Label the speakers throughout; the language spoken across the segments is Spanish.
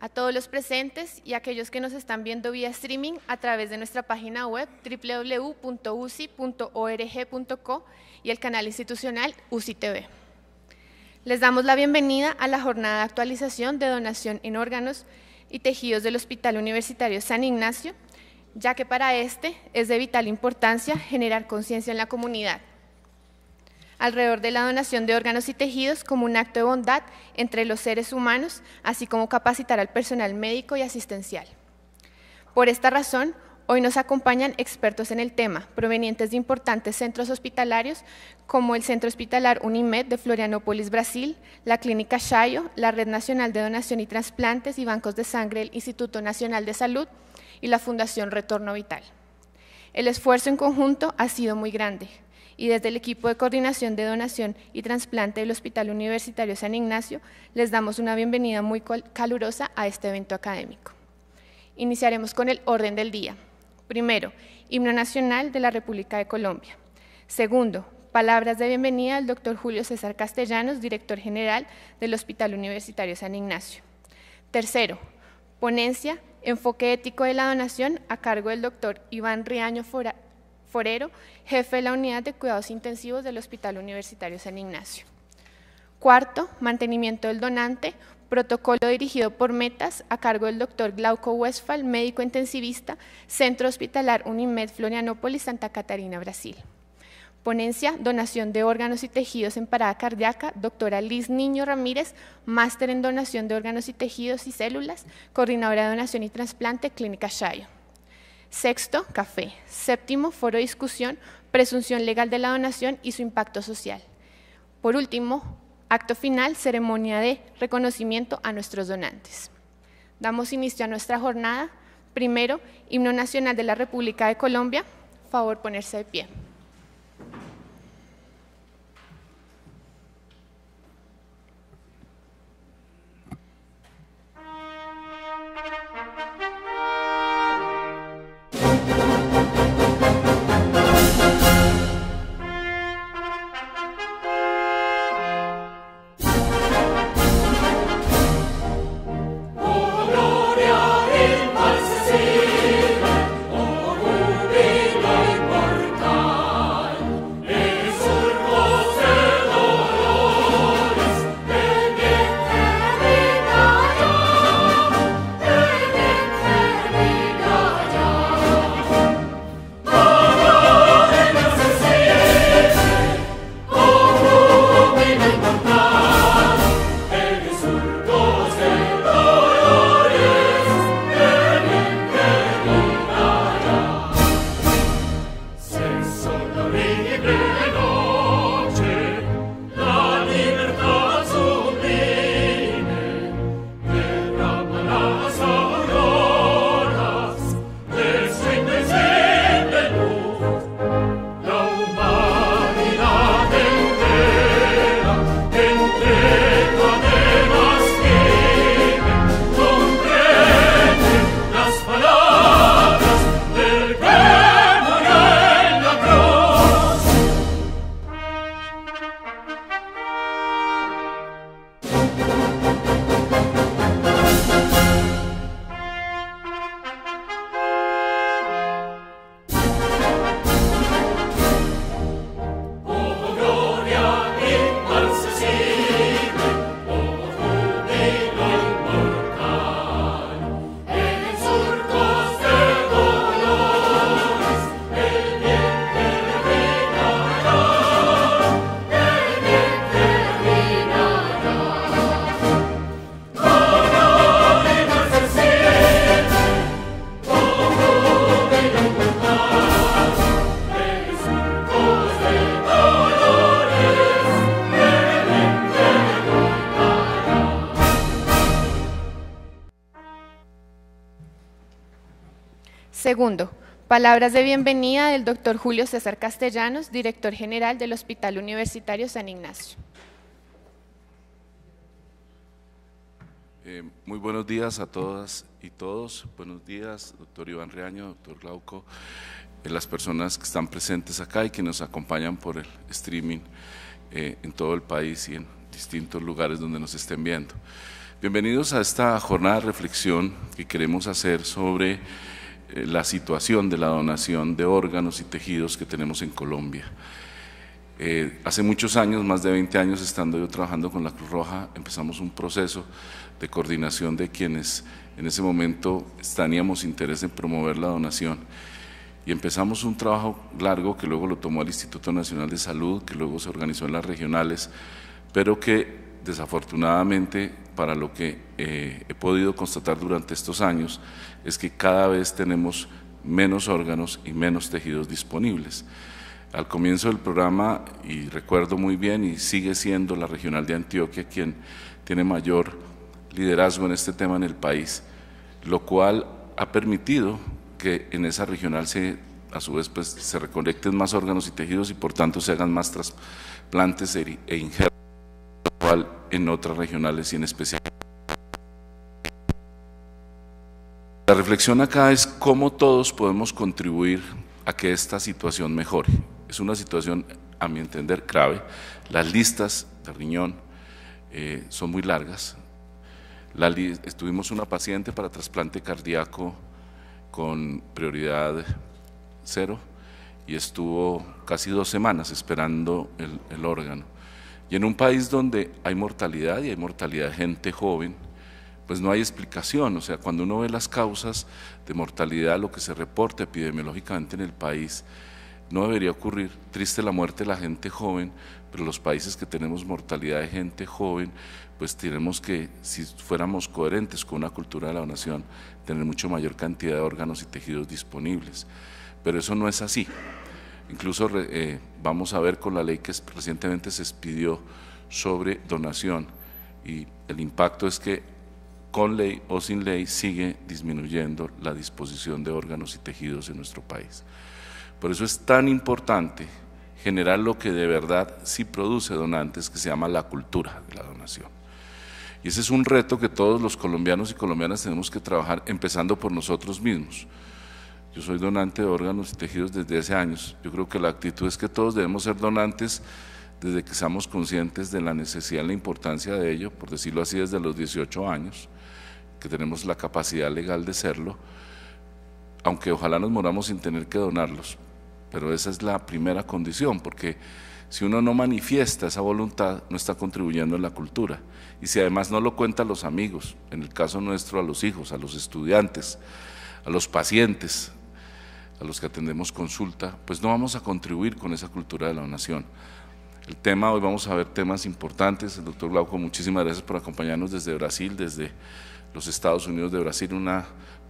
Speaker 1: a todos los presentes y a aquellos que nos están viendo vía streaming a través de nuestra página web www.uci.org.co y el canal institucional TV. Les damos la bienvenida a la jornada de actualización de donación en órganos y tejidos del Hospital Universitario San Ignacio, ya que para este es de vital importancia generar conciencia en la comunidad alrededor de la donación de órganos y tejidos como un acto de bondad entre los seres humanos, así como capacitar al personal médico y asistencial. Por esta razón, hoy nos acompañan expertos en el tema, provenientes de importantes centros hospitalarios como el Centro Hospitalar UNIMED de Florianópolis, Brasil, la Clínica Shayo, la Red Nacional de Donación y Transplantes y Bancos de Sangre el Instituto Nacional de Salud y la Fundación Retorno Vital. El esfuerzo en conjunto ha sido muy grande, y desde el equipo de coordinación de donación y trasplante del Hospital Universitario San Ignacio les damos una bienvenida muy calurosa a este evento académico. Iniciaremos con el orden del día. Primero, himno nacional de la República de Colombia. Segundo, palabras de bienvenida al doctor Julio César Castellanos, director general del Hospital Universitario San Ignacio. Tercero, ponencia Enfoque ético de la donación a cargo del doctor Iván Riaño Fora Forero, jefe de la Unidad de Cuidados Intensivos del Hospital Universitario San Ignacio. Cuarto, mantenimiento del donante, protocolo dirigido por Metas a cargo del doctor Glauco Westphal, médico intensivista, Centro Hospitalar Unimed Florianópolis, Santa Catarina, Brasil. Ponencia, donación de órganos y tejidos en parada cardíaca, doctora Liz Niño Ramírez, máster en donación de órganos y tejidos y células, coordinadora de donación y trasplante, Clínica Shayo. Sexto, café. Séptimo, foro de discusión, presunción legal de la donación y su impacto social. Por último, acto final, ceremonia de reconocimiento a nuestros donantes. Damos inicio a nuestra jornada. Primero, himno nacional de la República de Colombia. Favor ponerse de pie. Palabras de bienvenida del doctor Julio César Castellanos, director general del Hospital Universitario San Ignacio.
Speaker 2: Eh, muy buenos días a todas y todos. Buenos días, doctor Iván Reaño, doctor Glauco, eh, las personas que están presentes acá y que nos acompañan por el streaming eh, en todo el país y en distintos lugares donde nos estén viendo. Bienvenidos a esta jornada de reflexión que queremos hacer sobre eh, la situación de la donación de órganos y tejidos que tenemos en Colombia. Eh, hace muchos años, más de 20 años, estando yo trabajando con la Cruz Roja, empezamos un proceso de coordinación de quienes en ese momento teníamos interés en promover la donación. Y empezamos un trabajo largo que luego lo tomó el Instituto Nacional de Salud, que luego se organizó en las regionales, pero que desafortunadamente, para lo que eh, he podido constatar durante estos años, es que cada vez tenemos menos órganos y menos tejidos disponibles. Al comienzo del programa, y recuerdo muy bien, y sigue siendo la Regional de Antioquia quien tiene mayor liderazgo en este tema en el país, lo cual ha permitido que en esa regional se, a su vez pues, se reconecten más órganos y tejidos y por tanto se hagan más trasplantes e, e injertos, lo cual en otras regionales y en especial La reflexión acá es cómo todos podemos contribuir a que esta situación mejore. Es una situación, a mi entender, grave. Las listas de riñón eh, son muy largas. La estuvimos una paciente para trasplante cardíaco con prioridad cero y estuvo casi dos semanas esperando el, el órgano. Y en un país donde hay mortalidad y hay mortalidad de gente joven, pues no hay explicación. O sea, cuando uno ve las causas de mortalidad, lo que se reporta epidemiológicamente en el país, no debería ocurrir. Triste la muerte de la gente joven, pero los países que tenemos mortalidad de gente joven, pues tenemos que, si fuéramos coherentes con una cultura de la donación, tener mucho mayor cantidad de órganos y tejidos disponibles. Pero eso no es así. Incluso eh, vamos a ver con la ley que recientemente se expidió sobre donación y el impacto es que con ley o sin ley, sigue disminuyendo la disposición de órganos y tejidos en nuestro país. Por eso es tan importante generar lo que de verdad sí produce donantes, que se llama la cultura de la donación. Y ese es un reto que todos los colombianos y colombianas tenemos que trabajar, empezando por nosotros mismos. Yo soy donante de órganos y tejidos desde hace años. Yo creo que la actitud es que todos debemos ser donantes desde que seamos conscientes de la necesidad y la importancia de ello, por decirlo así, desde los 18 años que tenemos la capacidad legal de serlo, aunque ojalá nos moramos sin tener que donarlos. Pero esa es la primera condición, porque si uno no manifiesta esa voluntad, no está contribuyendo en la cultura. Y si además no lo cuenta a los amigos, en el caso nuestro a los hijos, a los estudiantes, a los pacientes, a los que atendemos consulta, pues no vamos a contribuir con esa cultura de la donación. El tema, hoy vamos a ver temas importantes. El doctor Glauco, muchísimas gracias por acompañarnos desde Brasil, desde los Estados Unidos de Brasil, un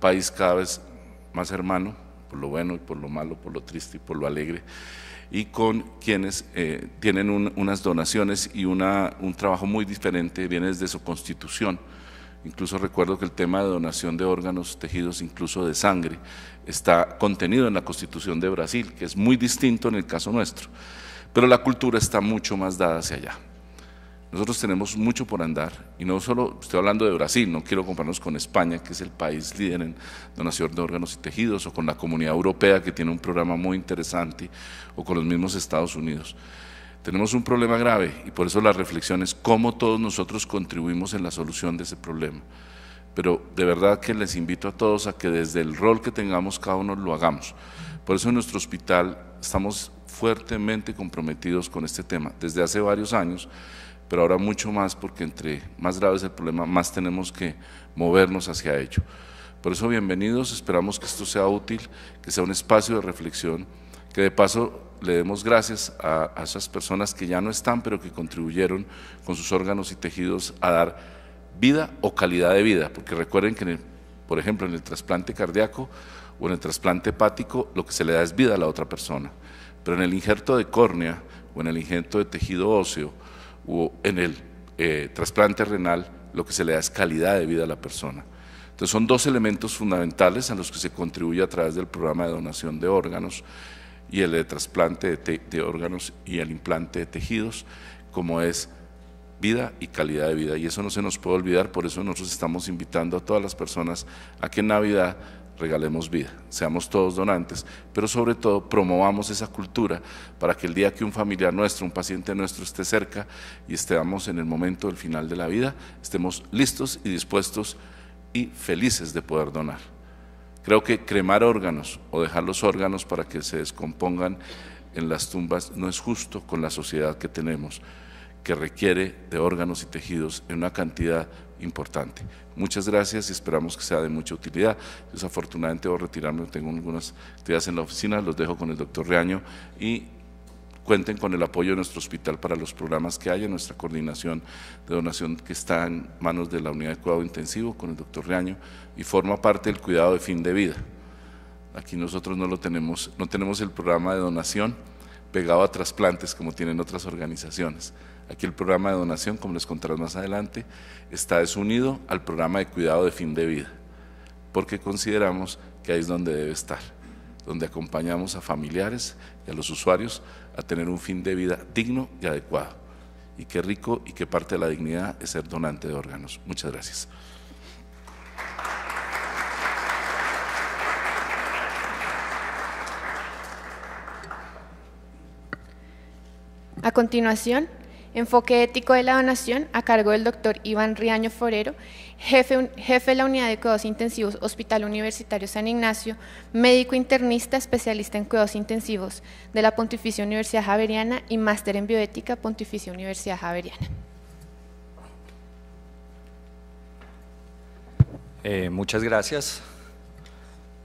Speaker 2: país cada vez más hermano, por lo bueno y por lo malo, por lo triste y por lo alegre, y con quienes eh, tienen unas donaciones y una, un trabajo muy diferente, viene desde su constitución. Incluso recuerdo que el tema de donación de órganos, tejidos, incluso de sangre, está contenido en la constitución de Brasil, que es muy distinto en el caso nuestro. Pero la cultura está mucho más dada hacia allá. Nosotros tenemos mucho por andar, y no solo estoy hablando de Brasil, no quiero compararnos con España, que es el país líder en donación de órganos y tejidos, o con la comunidad europea, que tiene un programa muy interesante, o con los mismos Estados Unidos. Tenemos un problema grave, y por eso la reflexión es cómo todos nosotros contribuimos en la solución de ese problema. Pero de verdad que les invito a todos a que desde el rol que tengamos cada uno lo hagamos. Por eso en nuestro hospital estamos fuertemente comprometidos con este tema. Desde hace varios años pero ahora mucho más porque entre más grave es el problema, más tenemos que movernos hacia ello. Por eso, bienvenidos, esperamos que esto sea útil, que sea un espacio de reflexión, que de paso le demos gracias a, esas personas que ya no están, pero que contribuyeron con sus órganos y tejidos a dar vida o calidad de vida, porque recuerden que, por ejemplo, en el trasplante cardíaco o en el trasplante hepático, lo que se le da es vida a la otra persona, pero en el injerto de córnea o en el injerto de tejido óseo, en el eh, trasplante renal lo que se le da es calidad de vida a la persona. Entonces son dos elementos fundamentales a los que se contribuye a través del programa de donación de órganos y el de trasplante de, de órganos y el implante de tejidos, como es vida y calidad de vida. Y eso no se nos puede olvidar, por eso nosotros estamos invitando a todas las personas a que en Navidad regalemos vida, seamos todos donantes, pero sobre todo promovamos esa cultura para que el día que un familiar nuestro, un paciente nuestro esté cerca y estemos en el momento del final de la vida, estemos listos y dispuestos y felices de poder donar. Creo que cremar órganos o dejar los órganos para que se descompongan en las tumbas no es justo con la sociedad que tenemos, que requiere de órganos y tejidos en una cantidad importante. Muchas gracias y esperamos que sea de mucha utilidad. Desafortunadamente a retirarme, tengo algunas actividades en la oficina, los dejo con el doctor Reaño y cuenten con el apoyo de nuestro hospital para los programas que haya, nuestra coordinación de donación que está en manos de la unidad de cuidado intensivo con el doctor Reaño y forma parte del cuidado de fin de vida. Aquí nosotros no lo tenemos, no tenemos el programa de donación, pegado a trasplantes como tienen otras organizaciones. Aquí el programa de donación, como les contaré más adelante, está desunido al programa de cuidado de fin de vida, porque consideramos que ahí es donde debe estar, donde acompañamos a familiares y a los usuarios a tener un fin de vida digno y adecuado. Y qué rico y qué parte de la dignidad es ser donante de órganos. Muchas gracias.
Speaker 1: A continuación, Enfoque Ético de la Donación a cargo del doctor Iván Riaño Forero, jefe, jefe de la Unidad de Cuidados Intensivos Hospital Universitario San Ignacio, médico internista especialista en cuidados intensivos de la Pontificia Universidad Javeriana y máster en bioética Pontificia Universidad Javeriana.
Speaker 3: Eh, muchas gracias.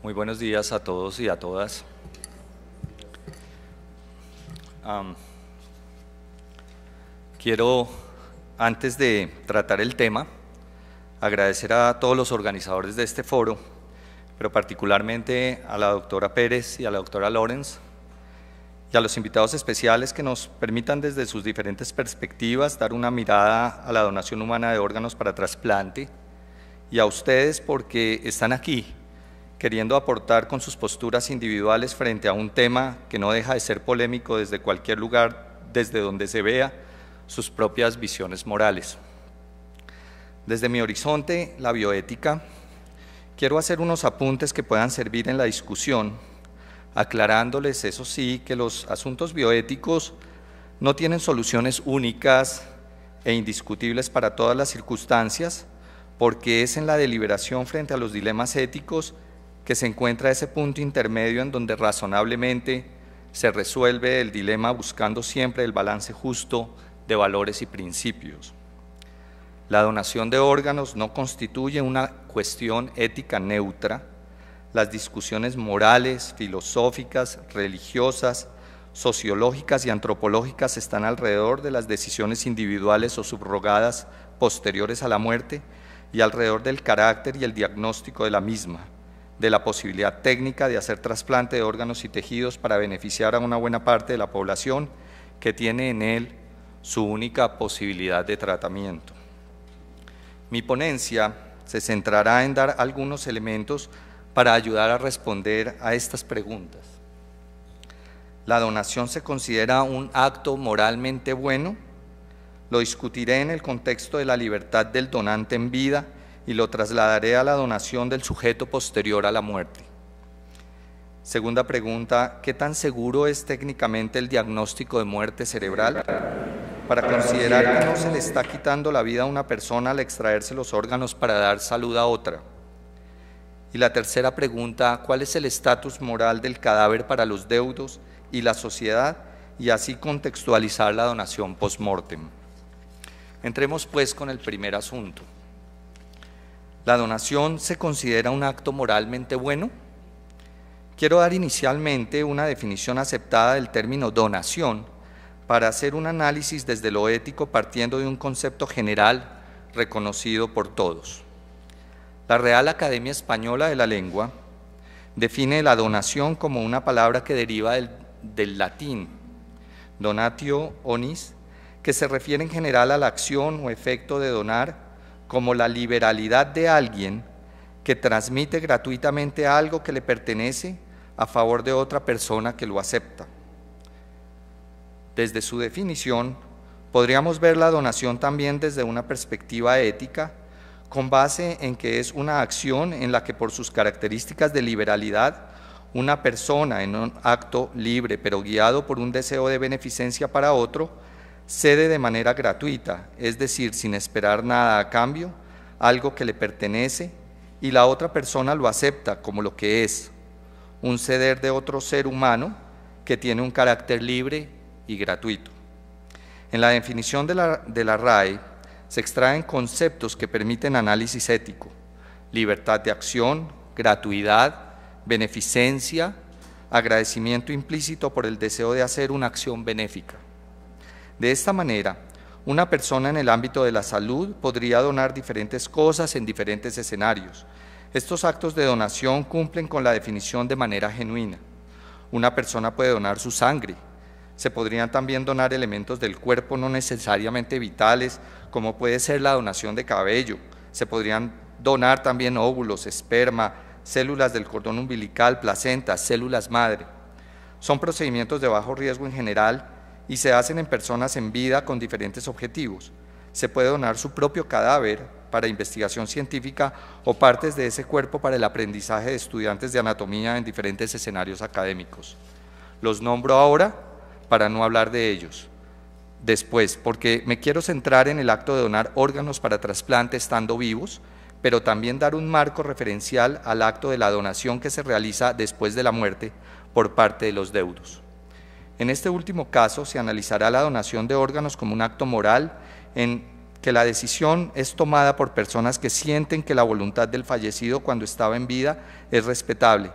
Speaker 3: Muy buenos días a todos y a todas. Quiero, antes de tratar el tema, agradecer a todos los organizadores de este foro, pero particularmente a la doctora Pérez y a la doctora Lorenz, y a los invitados especiales que nos permitan desde sus diferentes perspectivas dar una mirada a la donación humana de órganos para trasplante y a ustedes porque están aquí queriendo aportar con sus posturas individuales frente a un tema que no deja de ser polémico desde cualquier lugar, desde donde se vea sus propias visiones morales. Desde mi horizonte, la bioética, quiero hacer unos apuntes que puedan servir en la discusión, aclarándoles, eso sí, que los asuntos bioéticos no tienen soluciones únicas e indiscutibles para todas las circunstancias, porque es en la deliberación frente a los dilemas éticos que se encuentra ese punto intermedio en donde razonablemente se resuelve el dilema buscando siempre el balance justo de valores y principios. La donación de órganos no constituye una cuestión ética neutra. Las discusiones morales, filosóficas, religiosas, sociológicas y antropológicas están alrededor de las decisiones individuales o subrogadas posteriores a la muerte y alrededor del carácter y el diagnóstico de la misma, de la posibilidad técnica de hacer trasplante de órganos y tejidos para beneficiar a una buena parte de la población que tiene en él su única posibilidad de tratamiento. Mi ponencia se centrará en dar algunos elementos para ayudar a responder a estas preguntas. ¿La donación se considera un acto moralmente bueno? Lo discutiré en el contexto de la libertad del donante en vida y lo trasladaré a la donación del sujeto posterior a la muerte. Segunda pregunta, ¿qué tan seguro es técnicamente el diagnóstico de muerte cerebral? Para considerar que no se le está quitando la vida a una persona al extraerse los órganos para dar salud a otra. Y la tercera pregunta, ¿cuál es el estatus moral del cadáver para los deudos y la sociedad? Y así contextualizar la donación post-mortem. Entremos pues con el primer asunto. ¿La donación se considera un acto moralmente bueno? Quiero dar inicialmente una definición aceptada del término donación para hacer un análisis desde lo ético partiendo de un concepto general reconocido por todos. La Real Academia Española de la Lengua define la donación como una palabra que deriva del, latín donatio onis, que se refiere en general a la acción o efecto de donar como la liberalidad de alguien que transmite gratuitamente algo que le pertenece a favor de otra persona que lo acepta. Desde su definición, podríamos ver la donación también desde una perspectiva ética, con base en que es una acción en la que por sus características de liberalidad, una persona en un acto libre pero guiado por un deseo de beneficencia para otro, cede de manera gratuita, es decir, sin esperar nada a cambio, algo que le pertenece y la otra persona lo acepta como lo que es, un ceder de otro ser humano que tiene un carácter libre y gratuito. En la definición de la, de la RAE se extraen conceptos que permiten análisis ético, libertad de acción, gratuidad, beneficencia, agradecimiento implícito por el deseo de hacer una acción benéfica. De esta manera, una persona en el ámbito de la salud podría donar diferentes cosas en diferentes escenarios. Estos actos de donación cumplen con la definición de manera genuina. Una persona puede donar su sangre. Se podrían también donar elementos del cuerpo no necesariamente vitales, como puede ser la donación de cabello. Se podrían donar también óvulos, esperma, células del cordón umbilical, placenta células madre. Son procedimientos de bajo riesgo en general y se hacen en personas en vida con diferentes objetivos. Se puede donar su propio cadáver para investigación científica o partes de ese cuerpo para el aprendizaje de estudiantes de anatomía en diferentes escenarios académicos. Los nombro ahora para no hablar de ellos después, porque me quiero centrar en el acto de donar órganos para trasplante estando vivos, pero también dar un marco referencial al acto de la donación que se realiza después de la muerte por parte de los deudos. En este último caso se analizará la donación de órganos como un acto moral en que la decisión es tomada por personas que sienten que la voluntad del fallecido cuando estaba en vida es respetable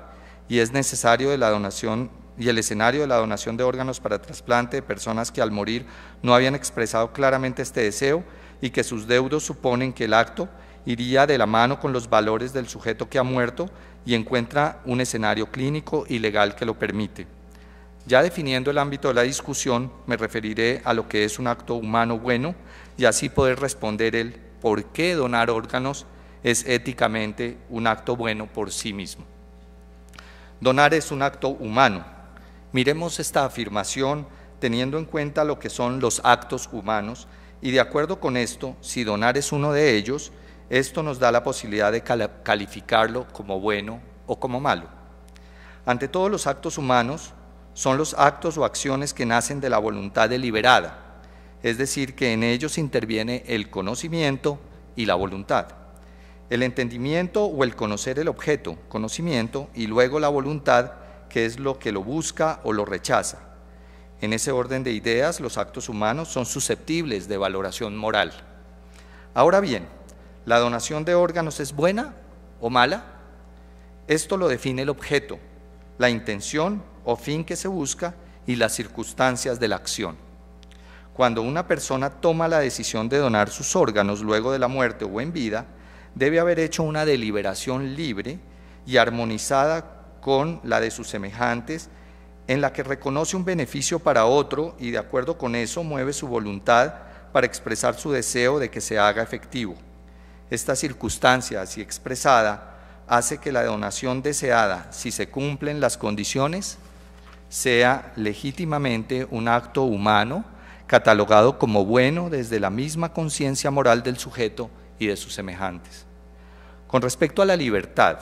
Speaker 3: y es necesario de la donación y el escenario de la donación de órganos para trasplante de personas que al morir no habían expresado claramente este deseo y que sus deudos suponen que el acto iría de la mano con los valores del sujeto que ha muerto y encuentra un escenario clínico y legal que lo permite. Ya definiendo el ámbito de la discusión, me referiré a lo que es un acto humano bueno y así poder responder el por qué donar órganos es éticamente un acto bueno por sí mismo. Donar es un acto humano. Miremos esta afirmación teniendo en cuenta lo que son los actos humanos y de acuerdo con esto, si donar es uno de ellos, esto nos da la posibilidad de calificarlo como bueno o como malo. Ante todos los actos humanos, son los actos o acciones que nacen de la voluntad deliberada, es decir, que en ellos interviene el conocimiento y la voluntad. El entendimiento o el conocer el objeto, conocimiento, y luego la voluntad, que es lo que lo busca o lo rechaza. En ese orden de ideas, los actos humanos son susceptibles de valoración moral. Ahora bien, ¿la donación de órganos es buena o mala? Esto lo define el objeto, la intención o fin que se busca y las circunstancias de la acción. Cuando una persona toma la decisión de donar sus órganos luego de la muerte o en vida, debe haber hecho una deliberación libre y armonizada con la de sus semejantes, en la que reconoce un beneficio para otro y de acuerdo con eso mueve su voluntad para expresar su deseo de que se haga efectivo. Esta circunstancia así expresada hace que la donación deseada, si se cumplen las condiciones, sea legítimamente un acto humano catalogado como bueno desde la misma conciencia moral del sujeto y de sus semejantes. Con respecto a la libertad,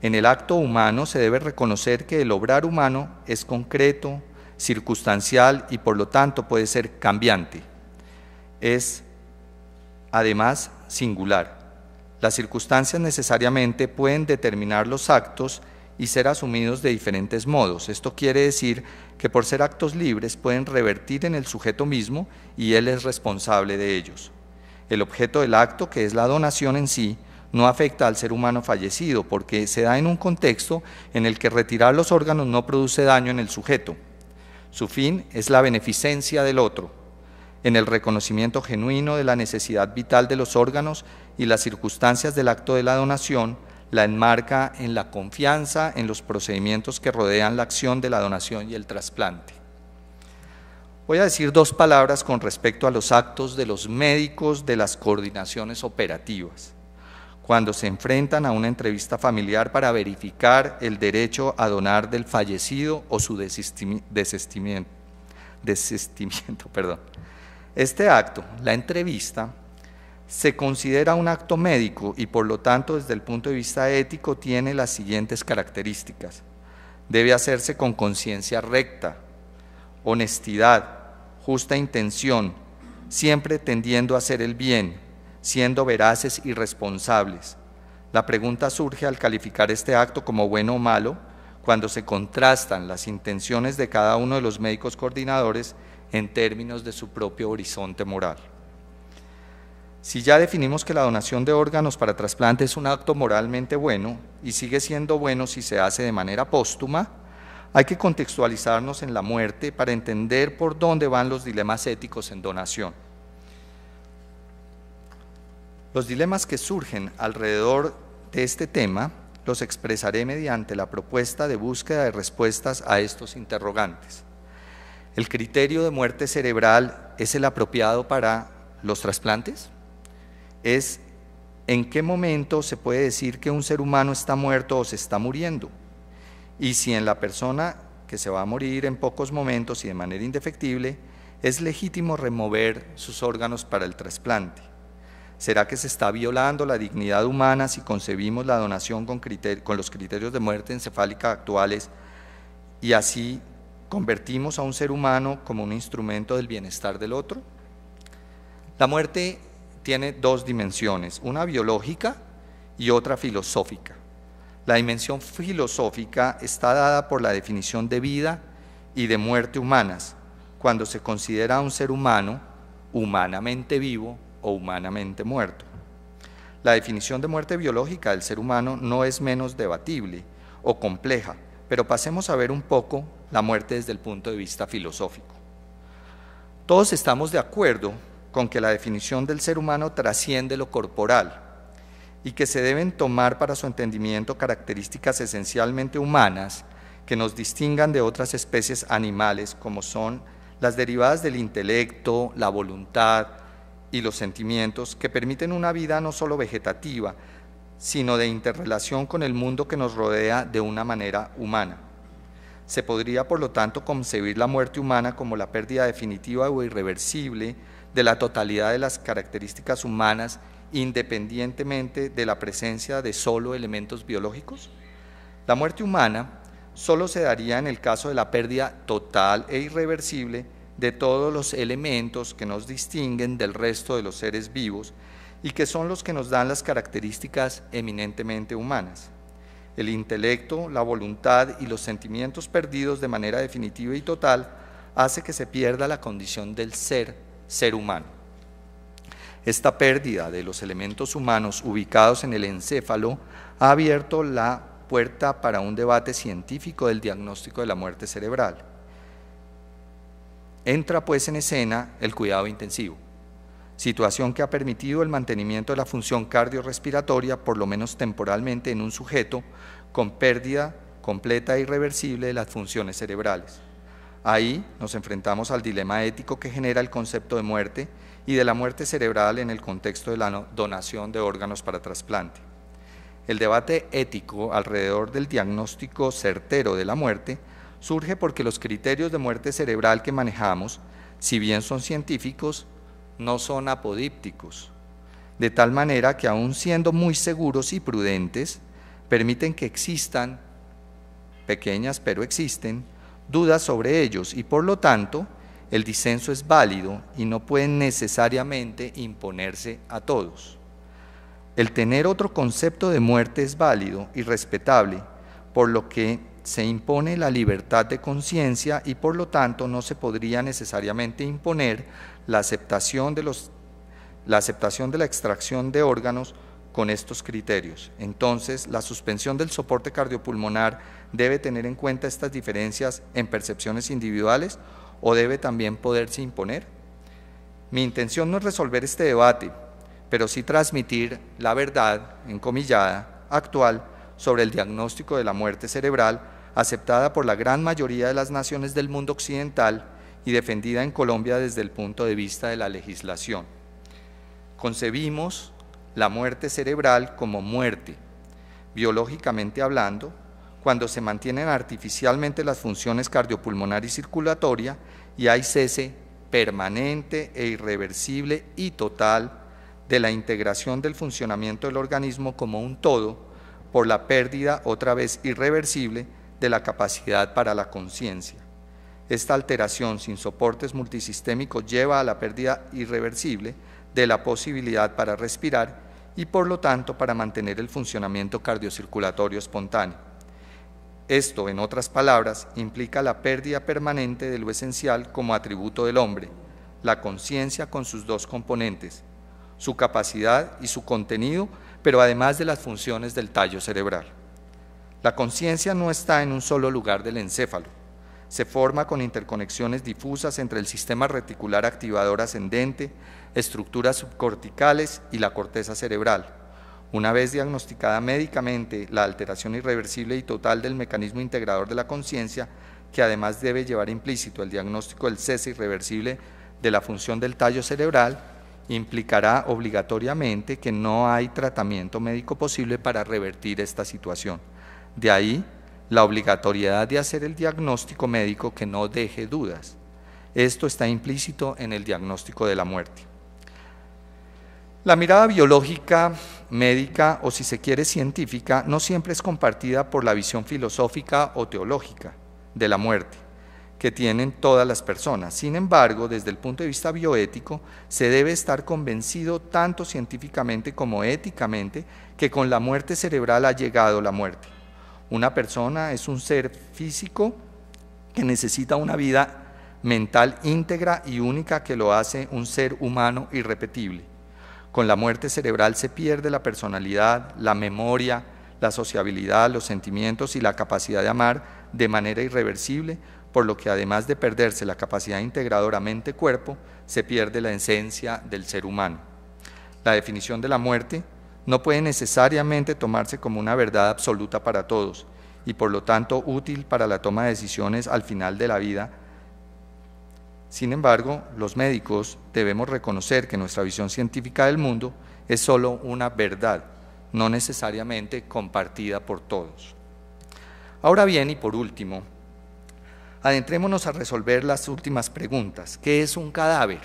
Speaker 3: en el acto humano se debe reconocer que el obrar humano es concreto, circunstancial y por lo tanto puede ser cambiante. Es además singular. Las circunstancias necesariamente pueden determinar los actos y ser asumidos de diferentes modos. Esto quiere decir que por ser actos libres pueden revertir en el sujeto mismo y él es responsable de ellos. El objeto del acto, que es la donación en sí, no afecta al ser humano fallecido porque se da en un contexto en el que retirar los órganos no produce daño en el sujeto. Su fin es la beneficencia del otro, en el reconocimiento genuino de la necesidad vital de los órganos y las circunstancias del acto de la donación la enmarca en la confianza en los procedimientos que rodean la acción de la donación y el trasplante. Voy a decir dos palabras con respecto a los actos de los médicos de las coordinaciones operativas, cuando se enfrentan a una entrevista familiar para verificar el derecho a donar del fallecido o su desistimiento. desistimiento perdón. Este acto, la entrevista, se considera un acto médico y por lo tanto desde el punto de vista ético tiene las siguientes características. Debe hacerse con conciencia recta, honestidad, justa intención, siempre tendiendo a hacer el bien, siendo veraces y responsables. La pregunta surge al calificar este acto como bueno o malo cuando se contrastan las intenciones de cada uno de los médicos coordinadores en términos de su propio horizonte moral. Si ya definimos que la donación de órganos para trasplante es un acto moralmente bueno y sigue siendo bueno si se hace de manera póstuma, hay que contextualizarnos en la muerte para entender por dónde van los dilemas éticos en donación. Los dilemas que surgen alrededor de este tema los expresaré mediante la propuesta de búsqueda de respuestas a estos interrogantes. El criterio de muerte cerebral es el apropiado para los trasplantes? es en qué momento se puede decir que un ser humano está muerto o se está muriendo. Y si en la persona que se va a morir en pocos momentos y de manera indefectible, es legítimo remover sus órganos para el trasplante. ¿Será que se está violando la dignidad humana si concebimos la donación con, con los criterios de muerte encefálica actuales y así convertimos a un ser humano como un instrumento del bienestar del otro? La muerte tiene dos dimensiones, una biológica y otra filosófica. La dimensión filosófica está dada por la definición de vida y de muerte humanas, cuando se considera a un ser humano humanamente vivo o humanamente muerto. La definición de muerte biológica del ser humano no es menos debatible o compleja, pero pasemos a ver un poco la muerte desde el punto de vista filosófico. Todos estamos de acuerdo con que la definición del ser humano trasciende lo corporal y que se deben tomar para su entendimiento características esencialmente humanas que nos distingan de otras especies animales como son las derivadas del intelecto, la voluntad y los sentimientos que permiten una vida no solo vegetativa, sino de interrelación con el mundo que nos rodea de una manera humana. Se podría, por lo tanto, concebir la muerte humana como la pérdida definitiva o irreversible de la totalidad de las características humanas independientemente de la presencia de solo elementos biológicos? La muerte humana sólo se daría en el caso de la pérdida total e irreversible de todos los elementos que nos distinguen del resto de los seres vivos y que son los que nos dan las características eminentemente humanas. El intelecto, la voluntad y los sentimientos perdidos de manera definitiva y total hace que se pierda la condición del ser ser humano. Esta pérdida de los elementos humanos ubicados en el encéfalo ha abierto la puerta para un debate científico del diagnóstico de la muerte cerebral. Entra pues en escena el cuidado intensivo, situación que ha permitido el mantenimiento de la función cardiorrespiratoria, por lo menos temporalmente, en un sujeto con pérdida completa e irreversible de las funciones cerebrales. Ahí nos enfrentamos al dilema ético que genera el concepto de muerte y de la muerte cerebral en el contexto de la donación de órganos para trasplante. El debate ético alrededor del diagnóstico certero de la muerte surge porque los criterios de muerte cerebral que manejamos, si bien son científicos, no son apodípticos, de tal manera que aun siendo muy seguros y prudentes, permiten que existan, pequeñas pero existen, dudas sobre ellos y por lo tanto el disenso es válido y no puede necesariamente imponerse a todos. El tener otro concepto de muerte es válido y respetable, por lo que se impone la libertad de conciencia y por lo tanto no se podría necesariamente imponer la aceptación de, los, la, aceptación de la extracción de órganos con estos criterios. Entonces, la suspensión del soporte cardiopulmonar debe tener en cuenta estas diferencias en percepciones individuales o debe también poderse imponer? Mi intención no es resolver este debate, pero sí transmitir la verdad, encomillada, actual, sobre el diagnóstico de la muerte cerebral, aceptada por la gran mayoría de las naciones del mundo occidental y defendida en Colombia desde el punto de vista de la legislación. Concebimos la muerte cerebral como muerte, biológicamente hablando, cuando se mantienen artificialmente las funciones cardiopulmonar y circulatoria y hay cese permanente e irreversible y total de la integración del funcionamiento del organismo como un todo por la pérdida otra vez irreversible de la capacidad para la conciencia. Esta alteración sin soportes multisistémicos lleva a la pérdida irreversible de la posibilidad para respirar y por lo tanto para mantener el funcionamiento cardiocirculatorio espontáneo. Esto, en otras palabras, implica la pérdida permanente de lo esencial como atributo del hombre, la conciencia con sus dos componentes, su capacidad y su contenido, pero además de las funciones del tallo cerebral. La conciencia no está en un solo lugar del encéfalo. Se forma con interconexiones difusas entre el sistema reticular activador ascendente, estructuras subcorticales y la corteza cerebral una vez diagnosticada médicamente la alteración irreversible y total del mecanismo integrador de la conciencia, que además debe llevar implícito el diagnóstico del cese irreversible de la función del tallo cerebral, implicará obligatoriamente que no hay tratamiento médico posible para revertir esta situación. De ahí la obligatoriedad de hacer el diagnóstico médico que no deje dudas. Esto está implícito en el diagnóstico de la muerte. La mirada biológica, médica o si se quiere científica no siempre es compartida por la visión filosófica o teológica de la muerte que tienen todas las personas. Sin embargo, desde el punto de vista bioético, se debe estar convencido tanto científicamente como éticamente que con la muerte cerebral ha llegado la muerte. Una persona es un ser físico que necesita una vida mental íntegra y única que lo hace un ser humano irrepetible con la muerte cerebral se pierde la personalidad, la memoria, la sociabilidad, los sentimientos y la capacidad de amar de manera irreversible, por lo que además de perderse la capacidad integradora mente-cuerpo, se pierde la esencia del ser humano. La definición de la muerte no puede necesariamente tomarse como una verdad absoluta para todos y por lo tanto útil para la toma de decisiones al final de la vida sin embargo, los médicos debemos reconocer que nuestra visión científica del mundo es solo una verdad, no necesariamente compartida por todos. Ahora bien, y por último, adentrémonos a resolver las últimas preguntas. ¿Qué es un cadáver?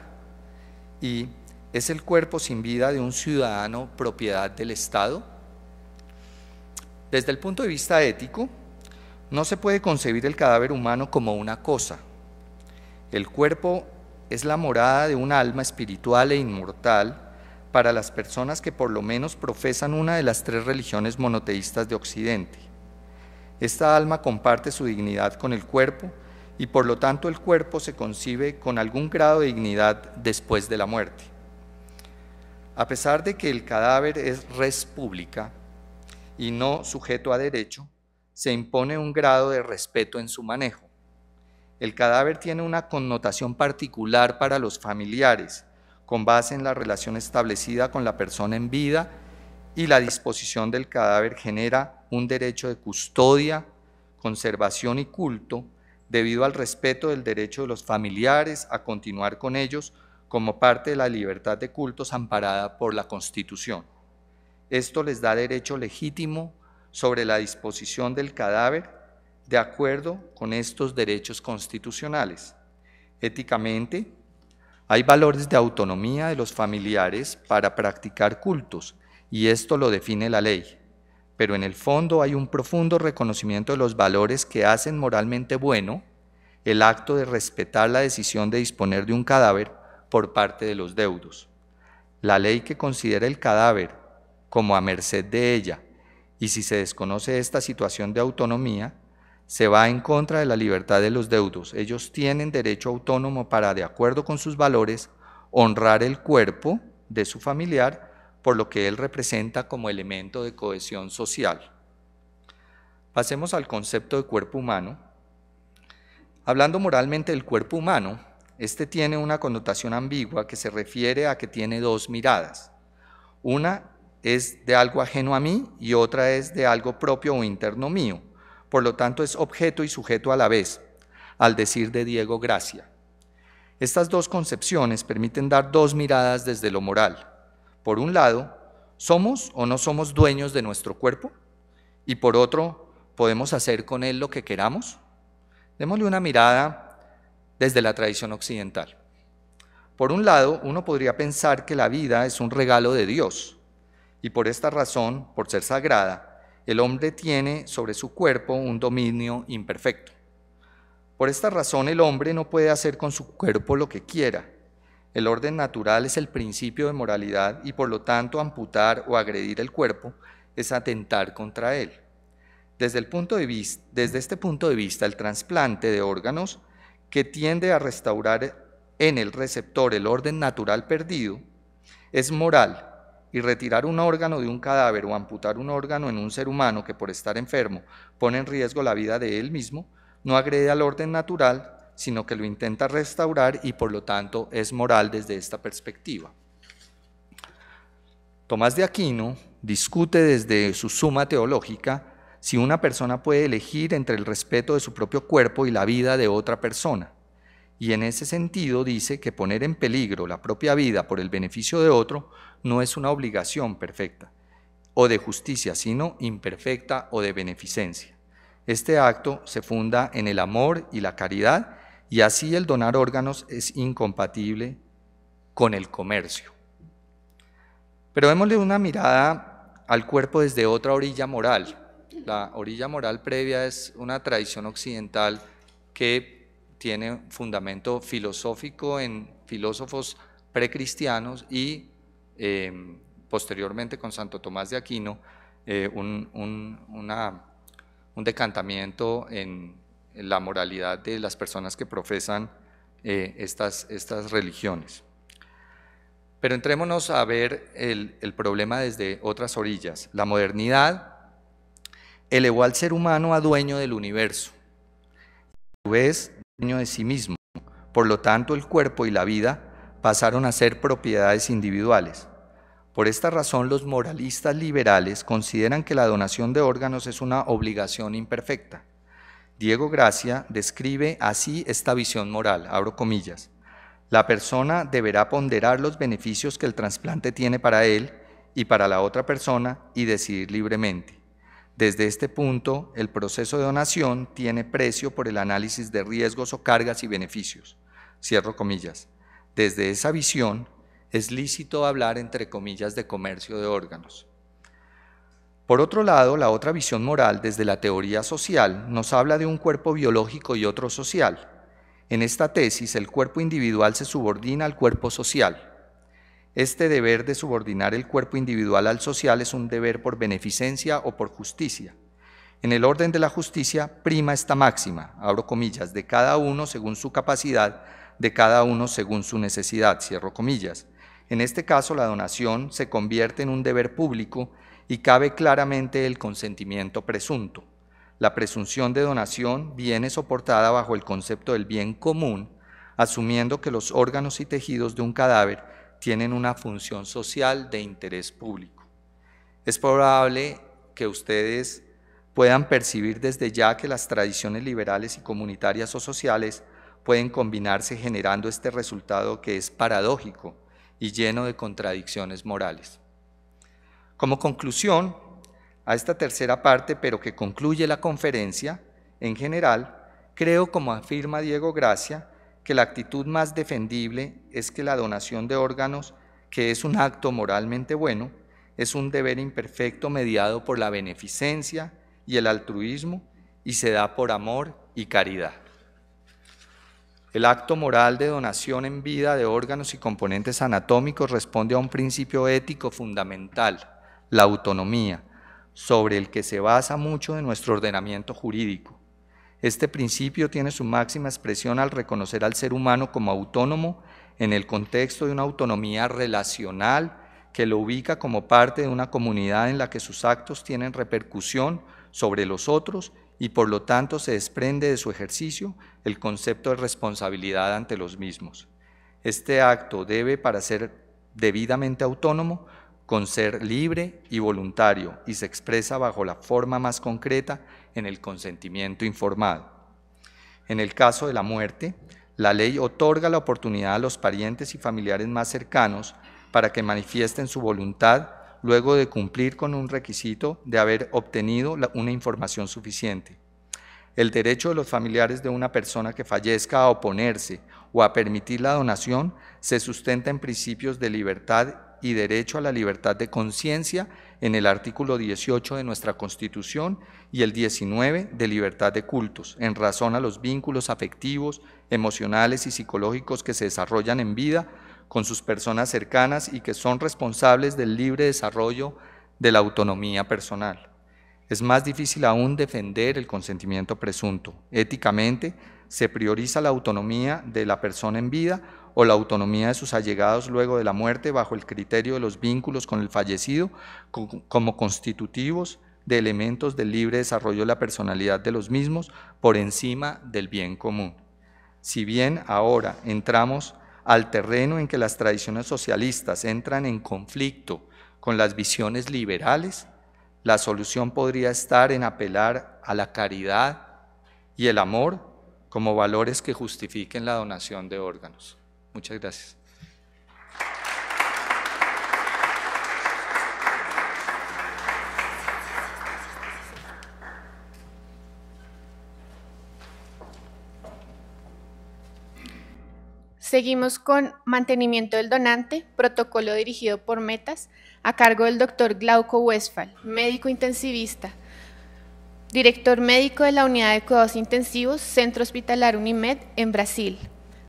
Speaker 3: ¿Y es el cuerpo sin vida de un ciudadano propiedad del Estado? Desde el punto de vista ético, no se puede concebir el cadáver humano como una cosa, el cuerpo es la morada de un alma espiritual e inmortal para las personas que por lo menos profesan una de las tres religiones monoteístas de Occidente. Esta alma comparte su dignidad con el cuerpo y por lo tanto el cuerpo se concibe con algún grado de dignidad después de la muerte. A pesar de que el cadáver es res pública y no sujeto a derecho, se impone un grado de respeto en su manejo el cadáver tiene una connotación particular para los familiares, con base en la relación establecida con la persona en vida y la disposición del cadáver genera un derecho de custodia, conservación y culto debido al respeto del derecho de los familiares a continuar con ellos como parte de la libertad de cultos amparada por la Constitución. Esto les da derecho legítimo sobre la disposición del cadáver de acuerdo con estos derechos constitucionales. Éticamente, hay valores de autonomía de los familiares para practicar cultos, y esto lo define la ley. Pero en el fondo hay un profundo reconocimiento de los valores que hacen moralmente bueno el acto de respetar la decisión de disponer de un cadáver por parte de los deudos. La ley que considera el cadáver como a merced de ella, y si se desconoce esta situación de autonomía, se va en contra de la libertad de los deudos. Ellos tienen derecho autónomo para, de acuerdo con sus valores, honrar el cuerpo de su familiar por lo que él representa como elemento de cohesión social. Pasemos al concepto de cuerpo humano. Hablando moralmente del cuerpo humano, este tiene una connotación ambigua que se refiere a que tiene dos miradas. Una es de algo ajeno a mí y otra es de algo propio o interno mío por lo tanto es objeto y sujeto a la vez, al decir de Diego Gracia. Estas dos concepciones permiten dar dos miradas desde lo moral. Por un lado, ¿somos o no somos dueños de nuestro cuerpo? Y por otro, ¿podemos hacer con él lo que queramos? Démosle una mirada desde la tradición occidental. Por un lado, uno podría pensar que la vida es un regalo de Dios, y por esta razón, por ser sagrada, el hombre tiene sobre su cuerpo un dominio imperfecto. Por esta razón el hombre no puede hacer con su cuerpo lo que quiera. El orden natural es el principio de moralidad y por lo tanto amputar o agredir el cuerpo es atentar contra él. Desde, este punto de vista, el trasplante de órganos que tiende a restaurar en el receptor el orden natural perdido es moral y retirar un órgano de un cadáver o amputar un órgano en un ser humano que por estar enfermo pone en riesgo la vida de él mismo, no agrede al orden natural, sino que lo intenta restaurar y por lo tanto es moral desde esta perspectiva. Tomás de Aquino discute desde su suma teológica si una persona puede elegir entre el respeto de su propio cuerpo y la vida de otra persona. Y en ese sentido dice que poner en peligro la propia vida por el beneficio de otro no es una obligación perfecta o de justicia, sino imperfecta o de beneficencia. Este acto se funda en el amor y la caridad y así el donar órganos es incompatible con el comercio. Pero démosle una mirada al cuerpo desde otra orilla moral. La orilla moral previa es una tradición occidental que tiene fundamento filosófico en filósofos precristianos y Em, posteriormente con Santo Tomás de Aquino, eh, un, decantamiento en la moralidad de las personas que profesan eh, estas, estas religiones. Pero entrémonos a ver el, el problema desde otras orillas. La modernidad elevó al ser humano a dueño del universo, a su vez dueño de sí mismo. Por lo tanto, el cuerpo y la vida pasaron a ser propiedades individuales. Por esta razón, los moralistas liberales consideran que la donación de órganos es una obligación imperfecta. Diego Gracia describe así esta visión moral, abro comillas. La persona deberá ponderar los beneficios que el trasplante tiene para él y para la otra persona y decidir libremente. Desde este punto, el proceso de donación tiene precio por el análisis de riesgos o cargas y beneficios. Cierro comillas. Desde esa visión es lícito hablar entre comillas de comercio de órganos. Por otro lado, la otra visión moral desde la teoría social nos habla de un cuerpo biológico y otro social. En esta tesis, el cuerpo individual se subordina al cuerpo social. Este deber de subordinar el cuerpo individual al social es un deber por beneficencia o por justicia. En el orden de la justicia prima esta máxima, abro comillas, de cada uno según su capacidad de cada uno según su necesidad, cierro comillas. En este caso, la donación se convierte en un deber público y cabe claramente el consentimiento presunto. La presunción de donación viene soportada bajo el concepto del bien común, asumiendo que los órganos y tejidos de un cadáver tienen una función social de interés público. Es probable que ustedes puedan percibir desde ya que las tradiciones liberales y comunitarias o sociales pueden combinarse generando este resultado que es paradójico y lleno de contradicciones morales. Como conclusión a esta tercera parte, pero que concluye la conferencia, en general, creo, como afirma Diego Gracia, que la actitud más defendible es que la donación de órganos, que es un acto moralmente bueno, es un deber imperfecto mediado por la beneficencia y el altruismo y se da por amor y caridad. El acto moral de donación en vida de órganos y componentes anatómicos responde a un principio ético fundamental, la autonomía, sobre el que se basa mucho de nuestro ordenamiento jurídico. Este principio tiene su máxima expresión al reconocer al ser humano como autónomo en el contexto de una autonomía relacional que lo ubica como parte de una comunidad en la que sus actos tienen repercusión sobre los otros y por lo tanto se desprende de su ejercicio el concepto de responsabilidad ante los mismos. Este acto debe, para ser debidamente autónomo, con ser libre y voluntario y se expresa bajo la forma más concreta en el consentimiento informado. En el caso de la muerte, la ley otorga la oportunidad a los parientes y familiares más cercanos para que manifiesten su voluntad luego de cumplir con un requisito de haber obtenido una información suficiente. El derecho de los familiares de una persona que fallezca a oponerse o a permitir la donación se sustenta en principios de libertad y derecho a la libertad de conciencia en el artículo 18 de nuestra Constitución y el 19 de libertad de cultos, en razón a los vínculos afectivos, emocionales y psicológicos que se desarrollan en vida con sus personas cercanas y que son responsables del libre desarrollo de la autonomía personal. Es más difícil aún defender el consentimiento presunto. Éticamente, se prioriza la autonomía de la persona en vida o la autonomía de sus allegados luego de la muerte bajo el criterio de los vínculos con el fallecido como constitutivos de elementos del libre desarrollo de la personalidad de los mismos por encima del bien común. Si bien ahora entramos al terreno en que las tradiciones socialistas entran en conflicto con las visiones liberales, la solución podría estar en apelar a la caridad y el amor como valores que justifiquen la donación de órganos. Muchas gracias.
Speaker 1: Seguimos con mantenimiento del donante, protocolo dirigido por Metas, a cargo del doctor Glauco Westphal, médico intensivista, director médico de la Unidad de Cuidados Intensivos, Centro Hospitalar Unimed en Brasil,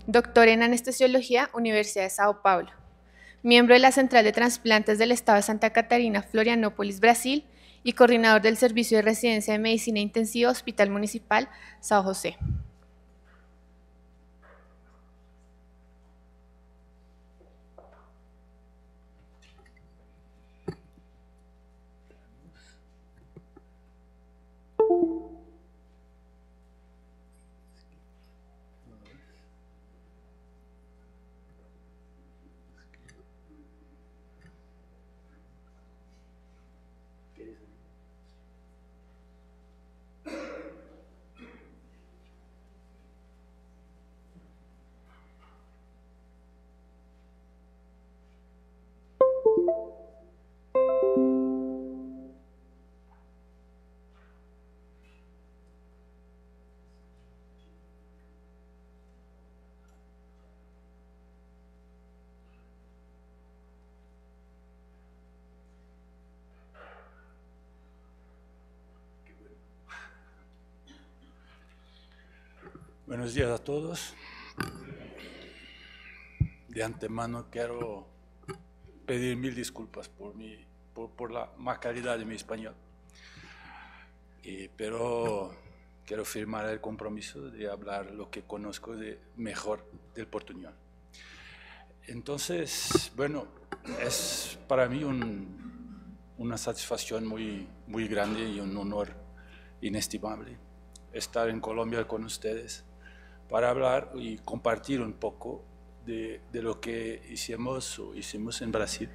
Speaker 1: doctor en anestesiología, Universidad de Sao Paulo, miembro de la Central de Transplantes del Estado de Santa Catarina, Florianópolis, Brasil, y coordinador del Servicio de Residencia de Medicina Intensiva, Hospital Municipal, Sao José.
Speaker 4: Buenos días a todos. De antemano quiero pedir mil disculpas por, por, la macaridad de mi español, pero quiero firmar el compromiso de hablar lo que conozco de mejor del portuñol. Entonces, bueno, es para mí una satisfacción muy, muy grande y un honor inestimable estar en Colombia con ustedes para hablar y compartir un poco de, lo que hicimos o hicimos en Brasil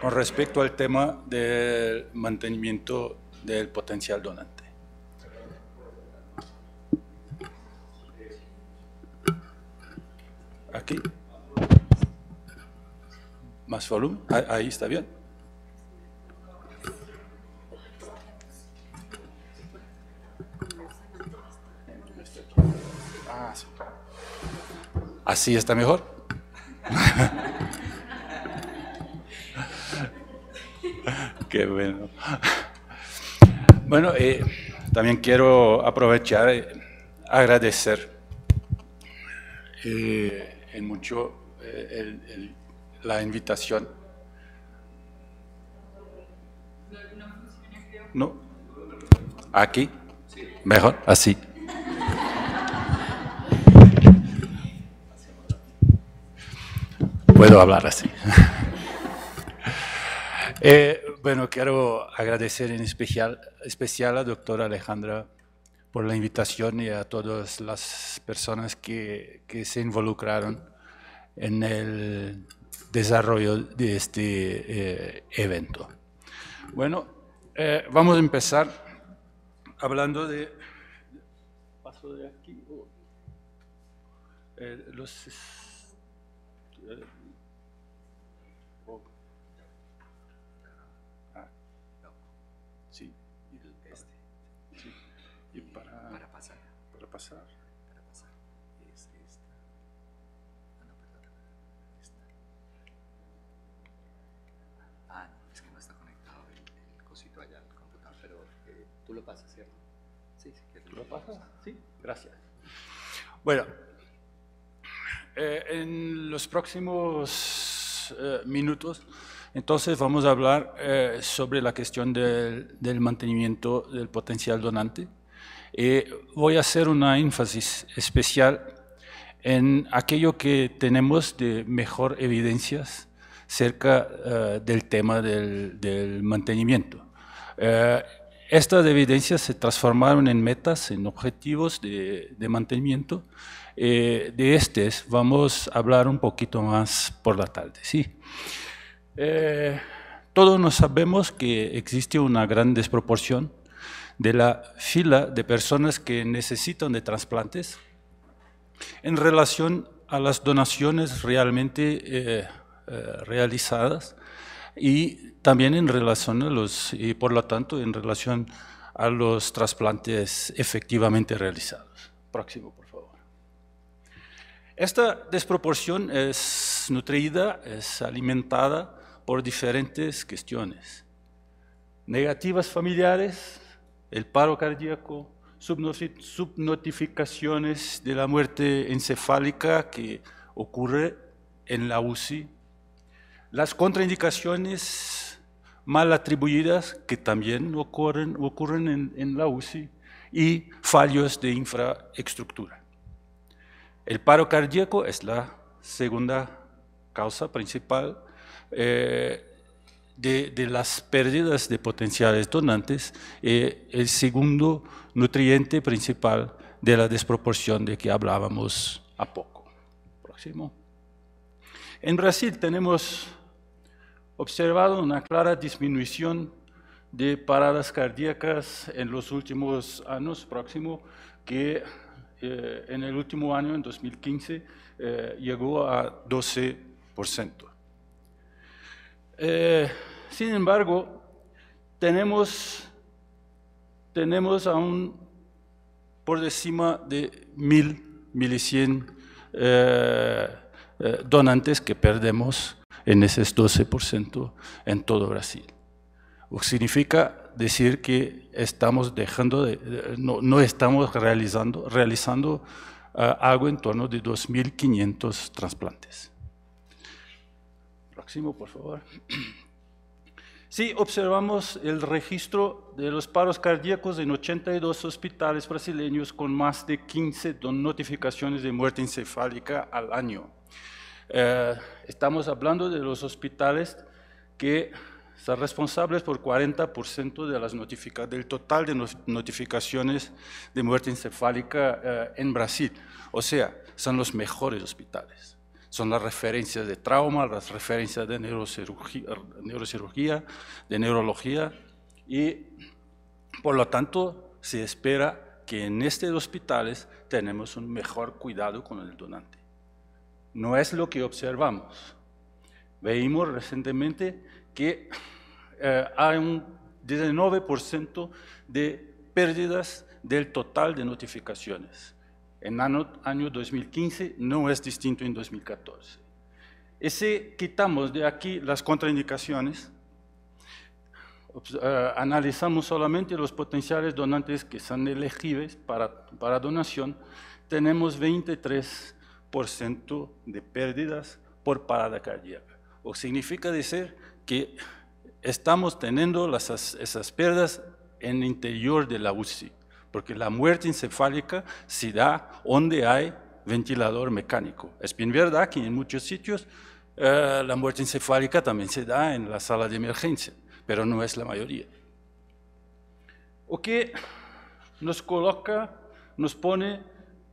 Speaker 4: con respecto al tema del mantenimiento del potencial donante. Aquí. Más volumen. Ah, ahí está bien. Así está mejor. Qué bueno. Bueno, eh, también quiero aprovechar, y eh, agradecer eh, mucho la invitación. ¿No? ¿Aquí? Mejor, así. puedo hablar así. Eh, bueno, quiero agradecer en especial, especial a doctora Alejandra por la invitación y a todas las personas que, se involucraron en el desarrollo de este eh, evento. Bueno, eh, vamos a empezar hablando de... Paso de aquí. Oh, los,
Speaker 3: lo pasa ¿cierto? Sí, sí. Que lo
Speaker 4: Sí. Gracias. Bueno, eh, en los próximos eh, minutos, entonces vamos a hablar eh, sobre la cuestión del, del, mantenimiento del potencial donante. Y voy a hacer una énfasis especial en aquello que tenemos de mejor evidencias cerca del tema del, del mantenimiento estas evidencias se transformaron en metas, en objetivos de, mantenimiento. Eh, de estos vamos a hablar un poquito más por la tarde. ¿sí? Eh, todos nos sabemos que existe una gran desproporción de la fila de personas que necesitan de trasplantes en relación a las donaciones realmente eh, realizadas y también en relación a los, y por lo tanto, en relación a los trasplantes efectivamente realizados. Próximo, por favor. Esta desproporción es nutrida, es alimentada por diferentes cuestiones. Negativas familiares, el paro cardíaco, subnotificaciones de la muerte encefálica que ocurre en la UCI, las contraindicaciones mal atribuidas que también ocurren, ocurren en, la UCI y fallos de infraestructura. El paro cardíaco es la segunda causa principal eh, de, las pérdidas de potenciales donantes, eh, el segundo nutriente principal de la desproporción de que hablábamos a poco. Próximo. En Brasil tenemos observado una clara disminución de paradas cardíacas en los últimos años próximo que eh, en el último año, en 2015, eh, llegó a 12%. Eh, sin embargo, tenemos, tenemos aún por encima de 1.000, 1.100 donantes que perdemos en ese 12% en todo Brasil. O significa decir que estamos dejando, de, no, estamos realizando, realizando ah, algo en torno de 2.500 trasplantes. Próximo, por favor. Si sí, observamos el registro de los paros cardíacos en 82 hospitales brasileños con más de 15 notificaciones de muerte encefálica al año. Eh, estamos hablando de los hospitales que son responsables por 40% de las del total de notificaciones de muerte encefálica eh, en Brasil. O sea, son los mejores hospitales. Son las referencias de trauma, las referencias de neurocirugía, neurocirugía de neurología, y por lo tanto se espera que en estos hospitales tenemos un mejor cuidado con el donante no es lo que observamos. Veimos recientemente que eh, hay un 19% de pérdidas del total de notificaciones. En el año 2015 no es distinto en 2014. Y si quitamos de aquí las contraindicaciones, eh, analizamos solamente los potenciales donantes que son elegibles para, para donación, tenemos 23 de pérdidas por parada cardíaca. O significa decir que estamos teniendo esas pérdidas en el interior de la UCI, porque la muerte encefálica se da donde hay ventilador mecánico. Es bien verdad que en muchos sitios eh, la muerte encefálica también se da en la sala de emergencia, pero no es la mayoría. O que nos coloca, nos pone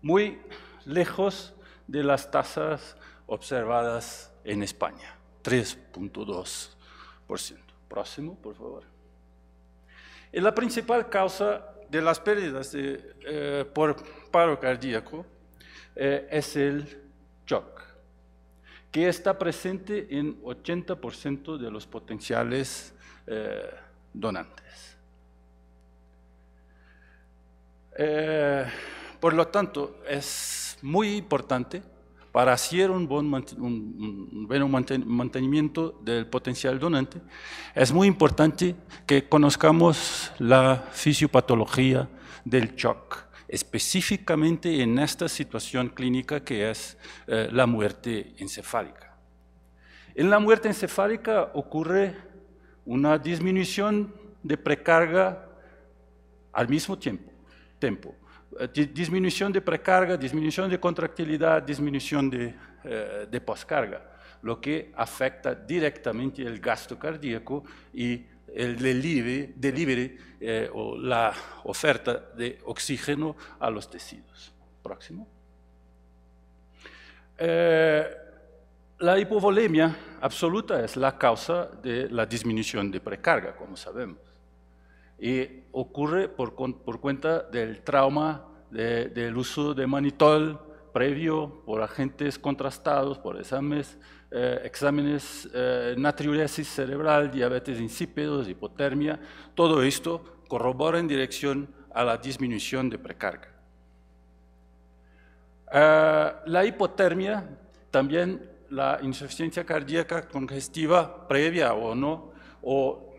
Speaker 4: muy lejos de las tasas observadas en España, 3.2%. Próximo, por favor. la principal causa de las pérdidas eh, por paro cardíaco eh, es el shock, que está presente en 80% de los potenciales eh, donantes. por lo tanto, es muy importante para hacer un buen, un, mantenimiento del potencial donante, es muy importante que conozcamos la fisiopatología del shock, específicamente en esta situación clínica que es eh, la muerte encefálica. En la muerte encefálica ocurre una disminución de precarga al mismo tiempo. tiempo. Eh, disminución de precarga, disminución de contractilidad, disminución eh, de, poscarga, lo que afecta directamente el gasto cardíaco y el delivery, delivery eh, o la oferta de oxígeno a los tejidos. Próximo. la hipovolemia absoluta es la causa de la disminución de precarga, como sabemos y ocurre por, por cuenta del trauma del uso de manitol previo por agentes contrastados, por exámenes, eh, exámenes eh, natriuresis cerebral, diabetes insípidos, hipotermia, todo esto corrobora en dirección a la disminución de precarga. Eh, la hipotermia, también la insuficiencia cardíaca congestiva previa o no, o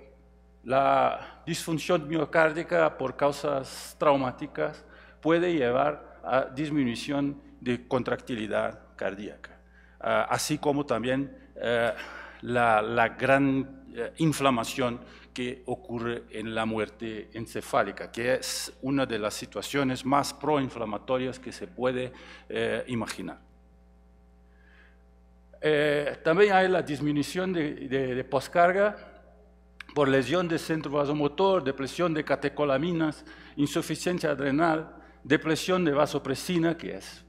Speaker 4: la disfunción miocárdica por causas traumáticas puede llevar a disminución de contractilidad cardíaca, ah, así como también eh, la, gran eh, inflamación que ocurre en la muerte encefálica, que es una de las situaciones más proinflamatorias que se puede eh, imaginar. también hay la disminución de, postcarga. de poscarga por lesión de centro vasomotor, depresión de catecolaminas, insuficiencia adrenal, depresión de vasopresina, que es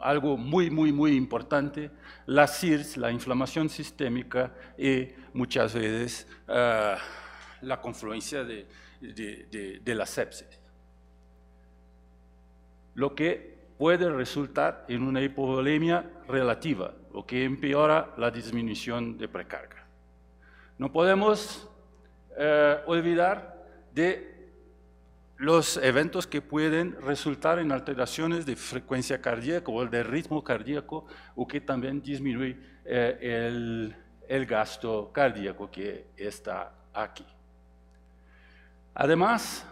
Speaker 4: algo muy, muy, muy importante, la CIRS, la inflamación sistémica y muchas veces ah, la confluencia de, la sepsis. Lo que puede resultar en una hipovolemia relativa, o que empeora la disminución de precarga. No podemos eh, olvidar de los eventos que pueden resultar en alteraciones de frecuencia cardíaca o de ritmo cardíaco o que también disminuye eh, el, gasto cardíaco que está aquí. Además,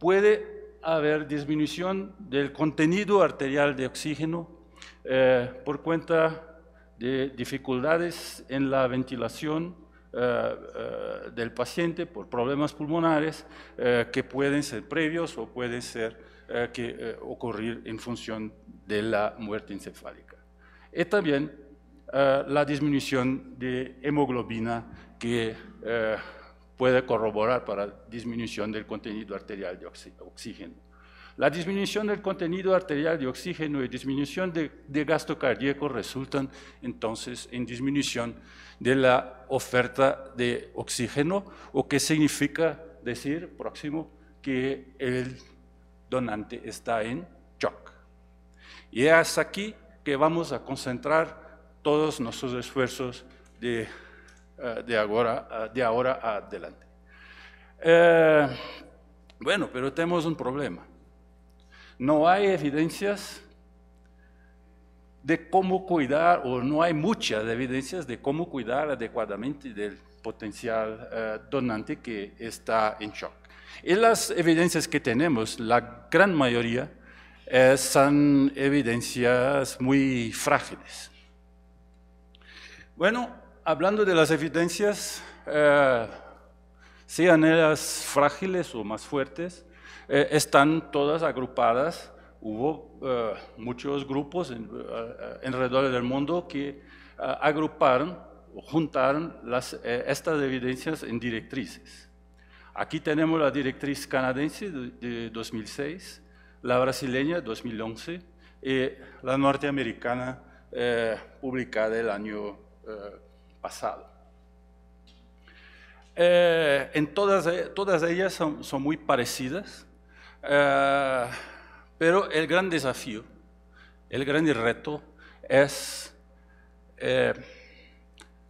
Speaker 4: puede haber disminución del contenido arterial de oxígeno eh, por cuenta de dificultades en la ventilación eh, eh, del paciente por problemas pulmonares eh, que pueden ser previos o pueden ser que ocurrir en función de la muerte encefálica. Y también la disminución de hemoglobina que puede corroborar para disminución del contenido arterial de oxígeno. La disminución del contenido arterial de oxígeno y disminución de, gasto cardíaco resultan entonces en disminución de la oferta de oxígeno, o que significa decir, próximo, que el donante está en shock. Y es aquí que vamos a concentrar todos nuestros esfuerzos de, eh, ahora, eh, de ahora adelante. Eh, bueno, pero tenemos un problema no hay evidencias de cómo cuidar, o no hay muchas evidencias de cómo cuidar adecuadamente del potencial eh, donante que está en shock. Y las evidencias que tenemos, la gran mayoría, eh, son evidencias muy frágiles. Bueno, hablando de las evidencias, eh, sean ellas frágiles o más fuertes, eh, están todas agrupadas. Hubo eh, muchos grupos en, eh, alrededor del mundo que agruparon juntaron estas evidencias en directrices. Aquí tenemos la directriz canadiense de, 2006, la brasileña de 2011 y la norteamericana publicada el año pasado. en todas, todas ellas son, muy parecidas. Eh, pero el gran desafío, el gran reto es eh,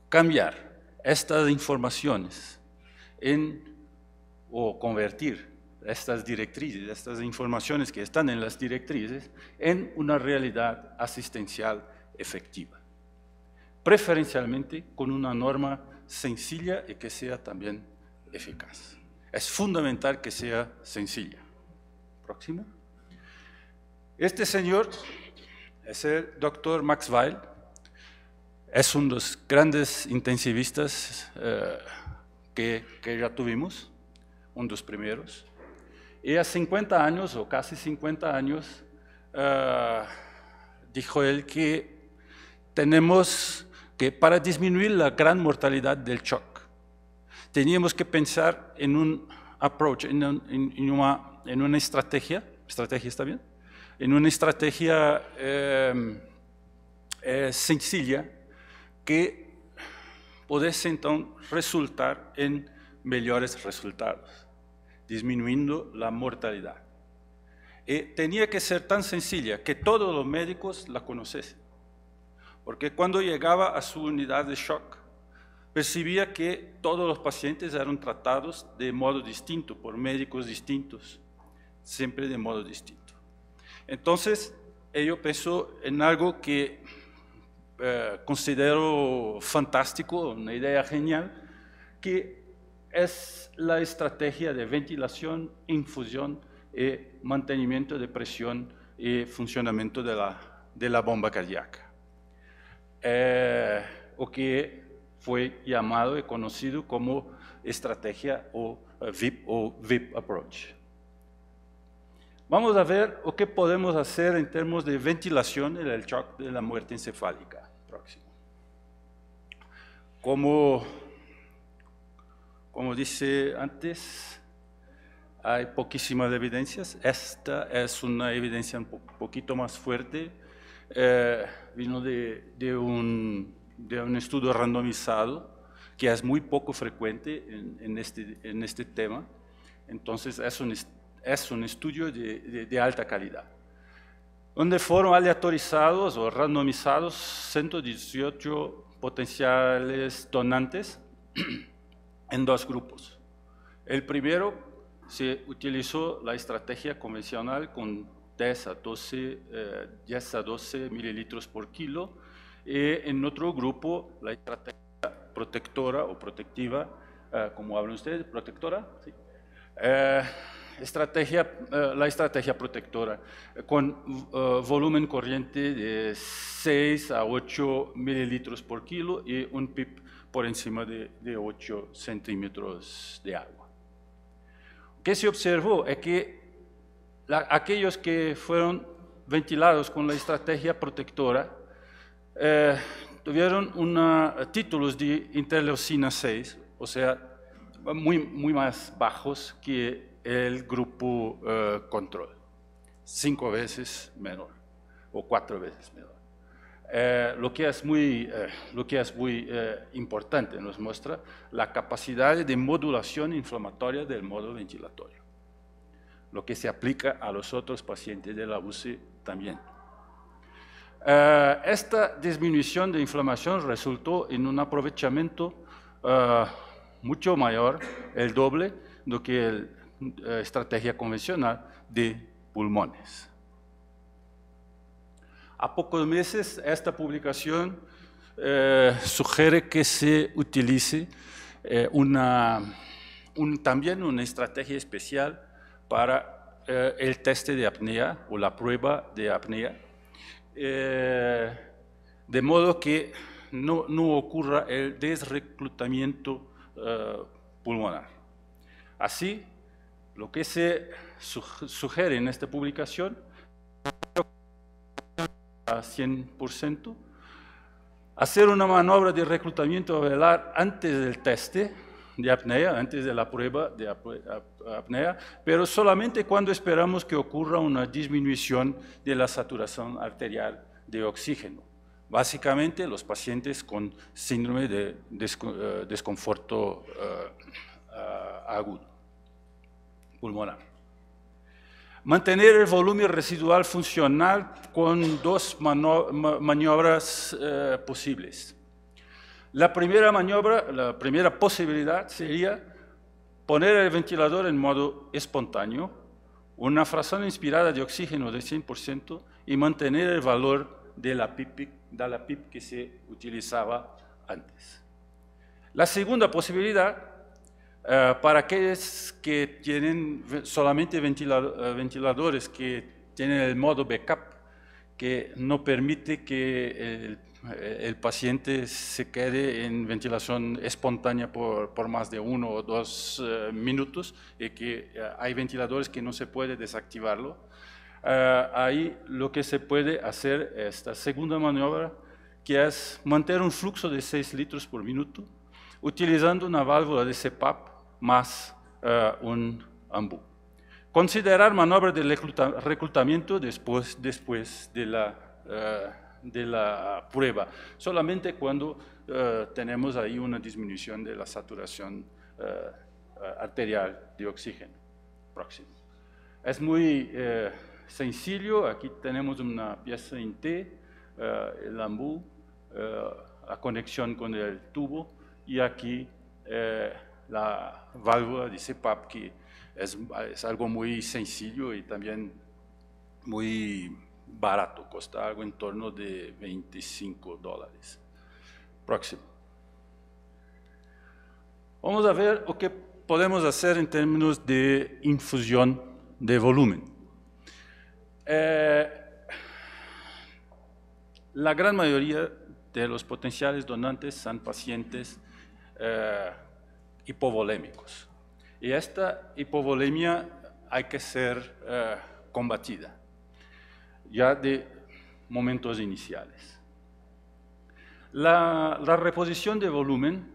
Speaker 4: cambiar estas informaciones o convertir estas directrices, estas informaciones que están en las directrices, en una realidad asistencial efectiva. Preferencialmente con una norma sencilla y que sea también eficaz. Es fundamental que sea sencilla próximo. Este señor es el doctor Max Weil, es uno de los grandes intensivistas eh, que, que, ya tuvimos, uno de los primeros. Y a 50 años, o casi 50 años, eh, dijo él que tenemos que, para disminuir la gran mortalidad del shock, teníamos que pensar en un approach, en, en una en una estrategia, estrategia está bien, en una estrategia em, eh, sencilla que pudiese entonces resultar en mejores resultados, disminuyendo la mortalidad. Y eh, tenía que ser tan sencilla que todos los médicos la conociesen, porque cuando llegaba a su unidad de shock, percibía que todos los pacientes eran tratados de modo distinto, por médicos distintos, siempre de modo distinto. Entonces, yo pienso en algo que eh, considero fantástico, una idea genial, que es la estrategia de ventilación, infusión y mantenimiento de presión y funcionamiento de la, de la bomba cardíaca. Eh, o que fue llamado y conocido como estrategia o eh, VIP o VIP approach. Vamos a ver o qué podemos hacer en términos de ventilación en el shock de la muerte encefálica próximo. Como, como dice antes, hay poquísimas evidencias. Esta es una evidencia un poquito más fuerte. Eh, vino de, de, un, de, un, estudio randomizado que es muy poco frecuente en, en, este, en este tema. Entonces es un estudio es un estudio de, de, alta calidad, donde fueron aleatorizados o randomizados 118 potenciales donantes en dos grupos. El primero se utilizó la estrategia convencional con 10 a 12, 10 12 mililitros por kilo, y en otro grupo la estrategia protectora o protectiva, eh, como hablan ustedes, protectora, ¿Sí? Eh, estrategia, eh, la estrategia protectora eh, con eh, volumen corriente de 6 a 8 mililitros por kilo y un PIB por encima de, de 8 centímetros de agua. qué que se observó es que aquellos que fueron ventilados con la estrategia protectora tuvieron una, títulos de interleucina 6, o sea, muy, muy más bajos que el grupo eh, control, cinco veces menor o cuatro veces menor. Eh, lo que es muy, eh, lo que es muy importante nos muestra la capacidad de modulación inflamatoria del modo ventilatorio, lo que se aplica a los otros pacientes de la UCI también. esta disminución de inflamación resultó en un aprovechamiento mucho mayor, el doble, lo que el eh, estrategia convencional de pulmones. A pocos meses, esta publicación eh, sugiere que se utilice eh, una, también una estrategia especial para el test de apnea o la prueba de apnea, de modo que no, ocurra el desreclutamiento pulmonar. Así, lo que se sugiere en esta publicación a 100%, hacer una maniobra de reclutamiento velar antes del teste de apnea, antes de la prueba de apnea, pero solamente cuando esperamos que ocurra una disminución de la saturación arterial de oxígeno. Básicamente los pacientes con síndrome de eh, desconforto eh, agudo pulmonar. Mantener el volumen residual funcional con dos maniobras eh, posibles. La primera maniobra, la primera posibilidad sería poner el ventilador en modo espontáneo, una fracción inspirada de oxígeno de 100% y mantener el valor de la PIP, de la PIP que se utilizaba antes. La segunda posibilidad eh, para aquellos que tienen solamente eh, ventiladores que tienen el modo backup, que no permite que el, eh, paciente se quede en ventilación espontánea por, más de uno o dos minutos, y que hay ventiladores que no se puede desactivarlo. ahí lo que se puede hacer esta segunda maniobra, que es mantener un flujo de 6 litros por minuto, utilizando una válvula de CPAP más eh, un AMBU. Considerar maniobra de reclutamiento después, después de, la, eh, de la prueba, solamente cuando eh, tenemos ahí una disminución de la saturación arterial de oxígeno. Próximo. Es muy sencillo, aquí tenemos una pieza en T, el ambú, la conexión con el tubo y aquí la válvula de C-PAP, que es, algo muy sencillo y también muy barato, cuesta algo en torno de 25 dólares. Próximo. Vamos a ver lo que podemos hacer en términos de infusión de volumen. Eh, la gran mayoría de los potenciales donantes son pacientes eh, hipovolémicos. Y esta hipovolemia hay que ser eh, combatida ya de momentos iniciales. La, reposición de volumen,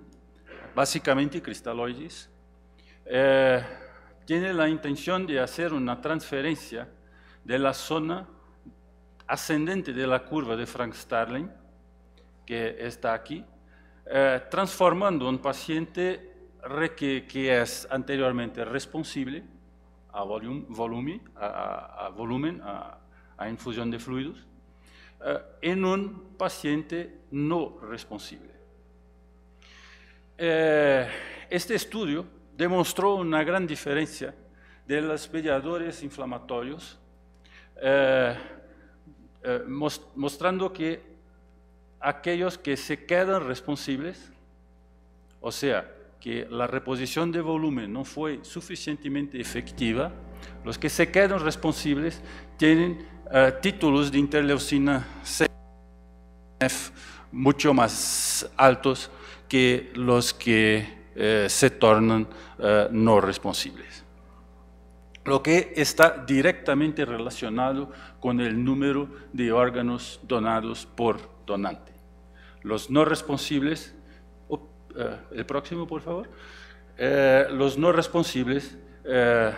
Speaker 4: básicamente cristaloides, eh, tiene la intención de hacer una transferencia de la zona ascendente de la curva de Frank Starling, que está aquí, eh, transformando un paciente que, es anteriormente responsable a volumen, a, volumen, a, infusión de fluidos, eh, en un paciente no responsable eh, este estudio demostró una gran diferencia de los mediadores inflamatorios, eh, mostrando que aquellos que se quedan responsables o sea, que la reposición de volumen no fue suficientemente efectiva, los que se quedan responsables tienen eh, títulos de interleucina C mucho más altos que los que eh, se tornan eh, no responsables. Lo que está directamente relacionado con el número de órganos donados por donante. Los no responsables eh, el próximo, por favor, eh, los no responsables eh,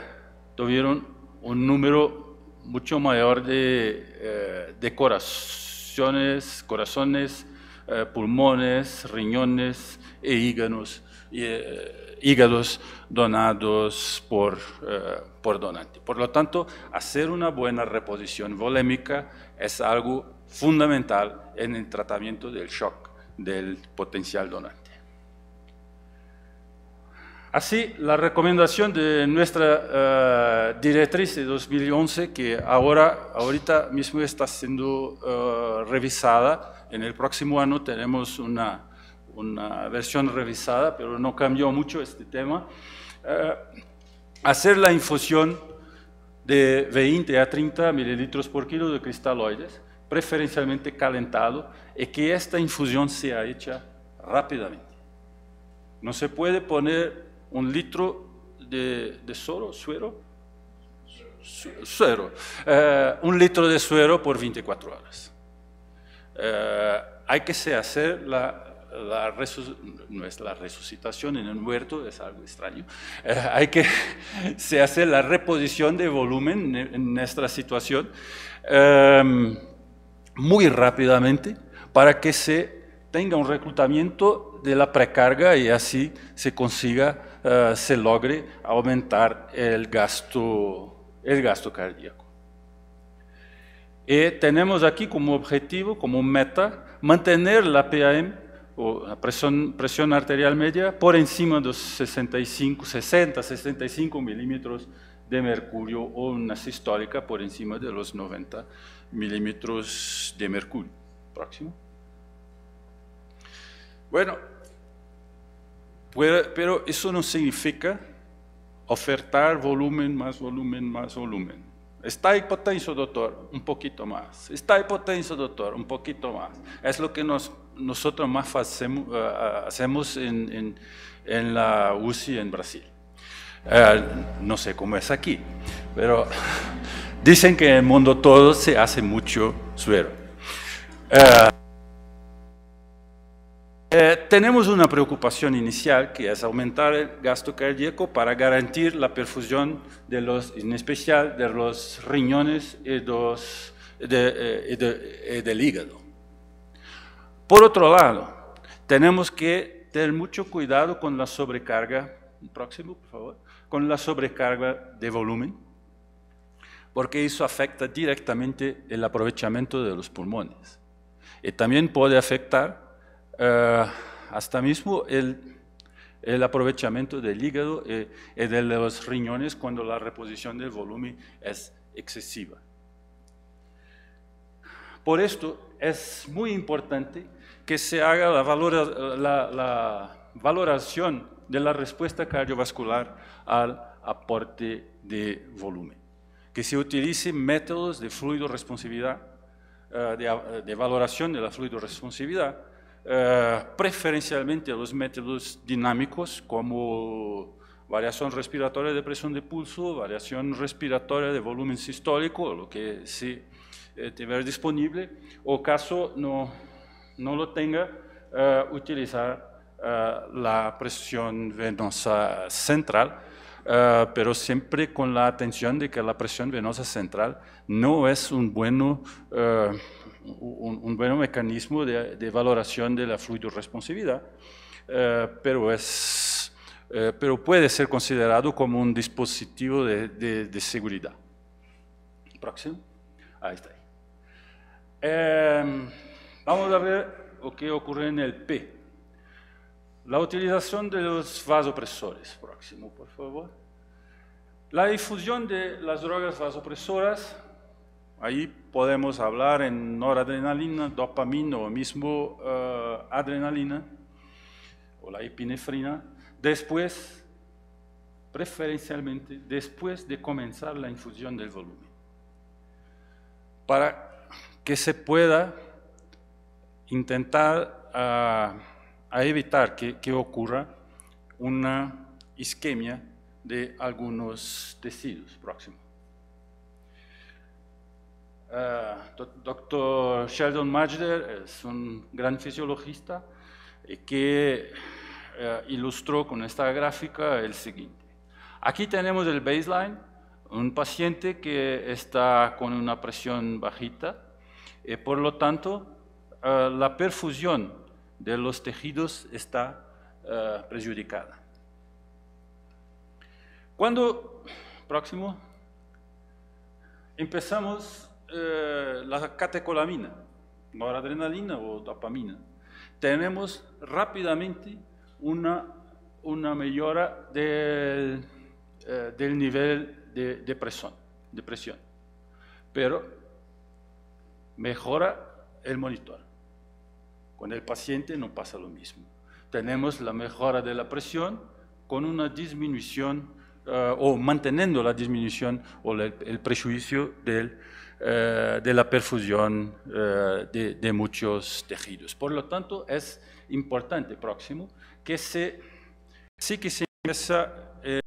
Speaker 4: tuvieron un número mucho mayor de, corazones, pulmones, riñones e hígados, donados por, por donante. Por lo tanto, hacer una buena reposición volémica es algo fundamental en el tratamiento del shock del potencial donante. Así, la recomendación de nuestra eh, directriz de 2011, que ahora, ahorita mismo está siendo eh, revisada, en el próximo año tenemos una, una, versión revisada, pero no cambió mucho este tema, eh, hacer la infusión de 20 a 30 mililitros por kilo de cristaloides, preferencialmente calentado, y que esta infusión sea hecha rápidamente. No se puede poner un litro de, de solo, suero, suero, eh, un litro de suero por 24 horas. Eh, hay que hacer la, no es la resucitación en el muerto, es algo extraño. Eh, hay que hacer la reposición de volumen en nuestra situación em, muy rápidamente para que se tenga un reclutamiento de la precarga y así se consiga eh, se logre aumentar el gasto, el gasto cardíaco. Y tenemos aquí como objetivo, como meta, mantener la PAM, o la presión, presión arterial media, por encima de los 65, 60, 65 milímetros de mercurio o una sistólica por encima de los 90 milímetros de mercurio. Próximo. Bueno, pero eso no significa ofertar volumen, más volumen, más volumen. Está hipotenso, doctor, un poquito más. Está hipotenso, doctor, un poquito más. Es lo que nos, nosotros más hacemos, eh, eh, hacemos en, la UCI en Brasil. Eh, no sé cómo es aquí, pero dicen que en el mundo todo se hace mucho suero. Eh, tenemos una preocupación inicial que es aumentar el gasto cardíaco para garantizar la perfusión de los, en especial de los riñones y, de, eh, eh, del hígado. Por otro lado, tenemos que tener mucho cuidado con la sobrecarga, próximo por favor, con la sobrecarga de volumen, porque eso afecta directamente el aprovechamiento de los pulmones y también puede afectar eh, hasta mismo el, aprovechamiento del hígado y, eh, eh, de los riñones cuando la reposición del volumen es excesiva. Por esto es muy importante que se haga la, valoración de la respuesta cardiovascular al aporte de volumen, que se utilicen métodos de fluido responsividad, de, de, valoración de la fluido responsividad, eh, preferencialmente a los métodos dinámicos como variación respiratoria de presión de pulso, variación respiratoria de volumen sistólico, lo que si eh, disponible, o caso no, no lo tenga, eh, utilizar eh, la presión venosa central, pero siempre con la atención de que la presión venosa central no es un buen un, buen mecanismo de, valoración de la fluidoresponsividad, eh, pero, es, eh, pero puede ser considerado como un dispositivo de, seguridad. Próximo. Ahí está. Em, vamos a ver lo que ocurre en el P. La utilización de los vasopresores. Próximo, por favor. La difusión de las drogas vasopresoras Ahí podemos hablar en noradrenalina, dopamina o mismo eh, adrenalina o la epinefrina. Después, preferencialmente, después de comenzar la infusión del volumen. Para que se pueda intentar ah, a evitar que, que ocurra una isquemia de algunos tejidos próximos. Eh, doctor Sheldon Majder es un gran fisiologista que eh, ilustró con esta gráfica el siguiente. Aquí tenemos el baseline, un paciente que está con una presión bajita, y eh, por lo tanto la perfusión de los tejidos está perjudicada. Cuando, próximo, empezamos eh, la catecolamina, noradrenalina o dopamina, tenemos rápidamente una, una mejora del, eh, del nivel de depresión, pero mejora el monitor. Con el paciente no pasa lo mismo. Tenemos la mejora de la presión con una disminución eh, o manteniendo la disminución o el prejuicio del eh, de la perfusión eh, de, muchos tejidos. Por lo tanto, es importante, próximo, que se, sí que se empieza eh,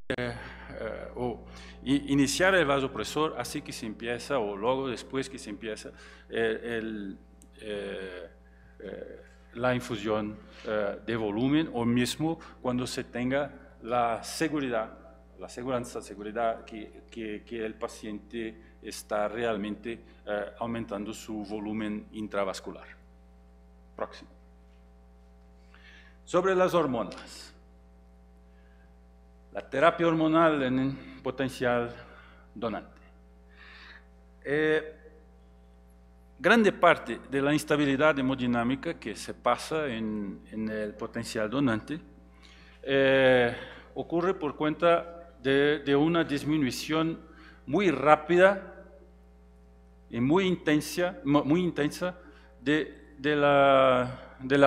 Speaker 4: o iniciar el vasopresor, así que se empieza, o luego después que se empieza la infusión de volumen, o mismo cuando se tenga la seguridad, la seguridad, seguridad que, que el paciente está realmente eh, aumentando su volumen intravascular. Próximo. Sobre las hormonas. La terapia hormonal en potencial donante. Eh, grande parte de la instabilidad hemodinámica que se pasa en, el potencial donante eh, ocurre por cuenta de, de una disminución muy rápida y muy intensa, de, la,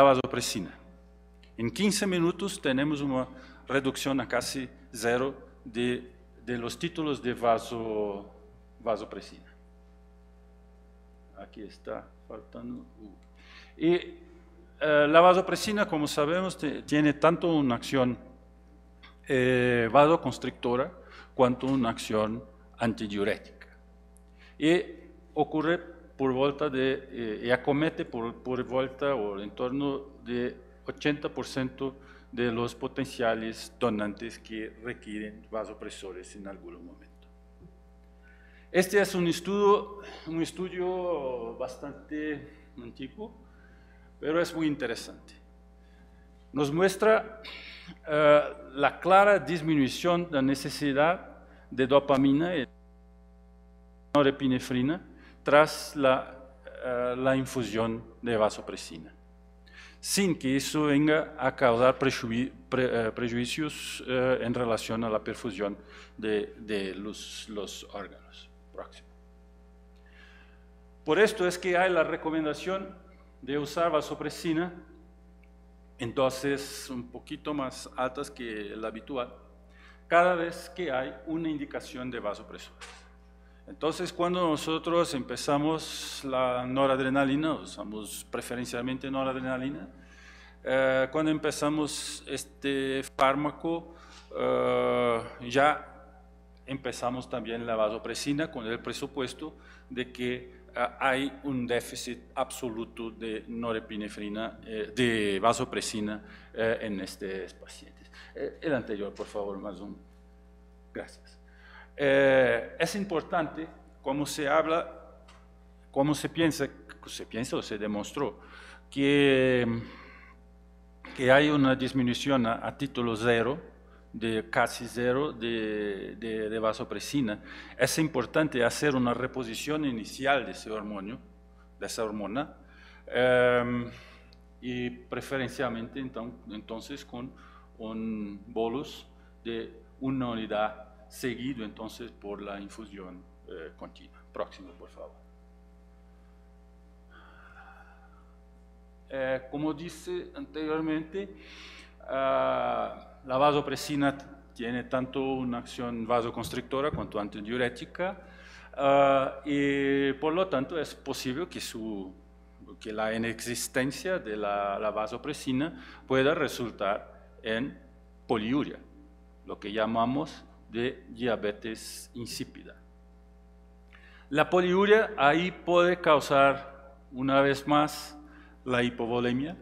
Speaker 4: vasopresina. En 15 minutos tenemos una reducción a casi cero de, los títulos de vaso, vasopresina. Aquí está faltando. Y eh, la vasopresina, como sabemos, tiene tanto una acción eh, vasoconstrictora cuanto una acción antidiurética. Y ocurre por volta de, eh, y acomete por, por vuelta o en torno de 80% de los potenciales donantes que requieren vasopresores en algún momento. Este es un estudio, un estudio bastante antiguo, pero es muy interesante. Nos muestra eh, la clara disminución de la necesidad de dopamina y eh, norepinefrina tras la, eh, la infusión de vasopresina, sin que eso venga a causar eh, prejuicios en relación a la perfusión de, los, órganos. Próximo. Por esto es que hay la recomendación de usar vasopresina entonces un poquito más altas que la habitual cada vez que hay una indicación de vasopresina. Entonces, cuando nosotros empezamos la noradrenalina, usamos preferencialmente noradrenalina, eh, cuando empezamos este fármaco, eh, ya empezamos también la vasopresina con el presupuesto de que eh, hay un déficit absoluto de norepinefrina, de vasopresina en este paciente. Eh, el anterior, por favor, más un. Gracias. Eh, es importante cómo se habla, cómo se piensa, se piensa o se demostró que, que hay una disminución a, título cero, de casi cero de, de, vasopresina. Es importante hacer una reposición inicial de ese hormonio, de esa hormona, em, y preferencialmente entonces con un bolus de una unidad seguido entonces por la infusión eh, continua. Próximo, por favor. Eh, como dice anteriormente, ah, la vasopresina tiene tanto una acción vasoconstrictora cuanto antidiurética ah, y por lo tanto es posible que, su, que la inexistencia de la, la vasopresina pueda resultar en poliuria, lo que llamamos de diabetes insípida. La poliuria ahí puede causar, una vez más, la hipovolemia.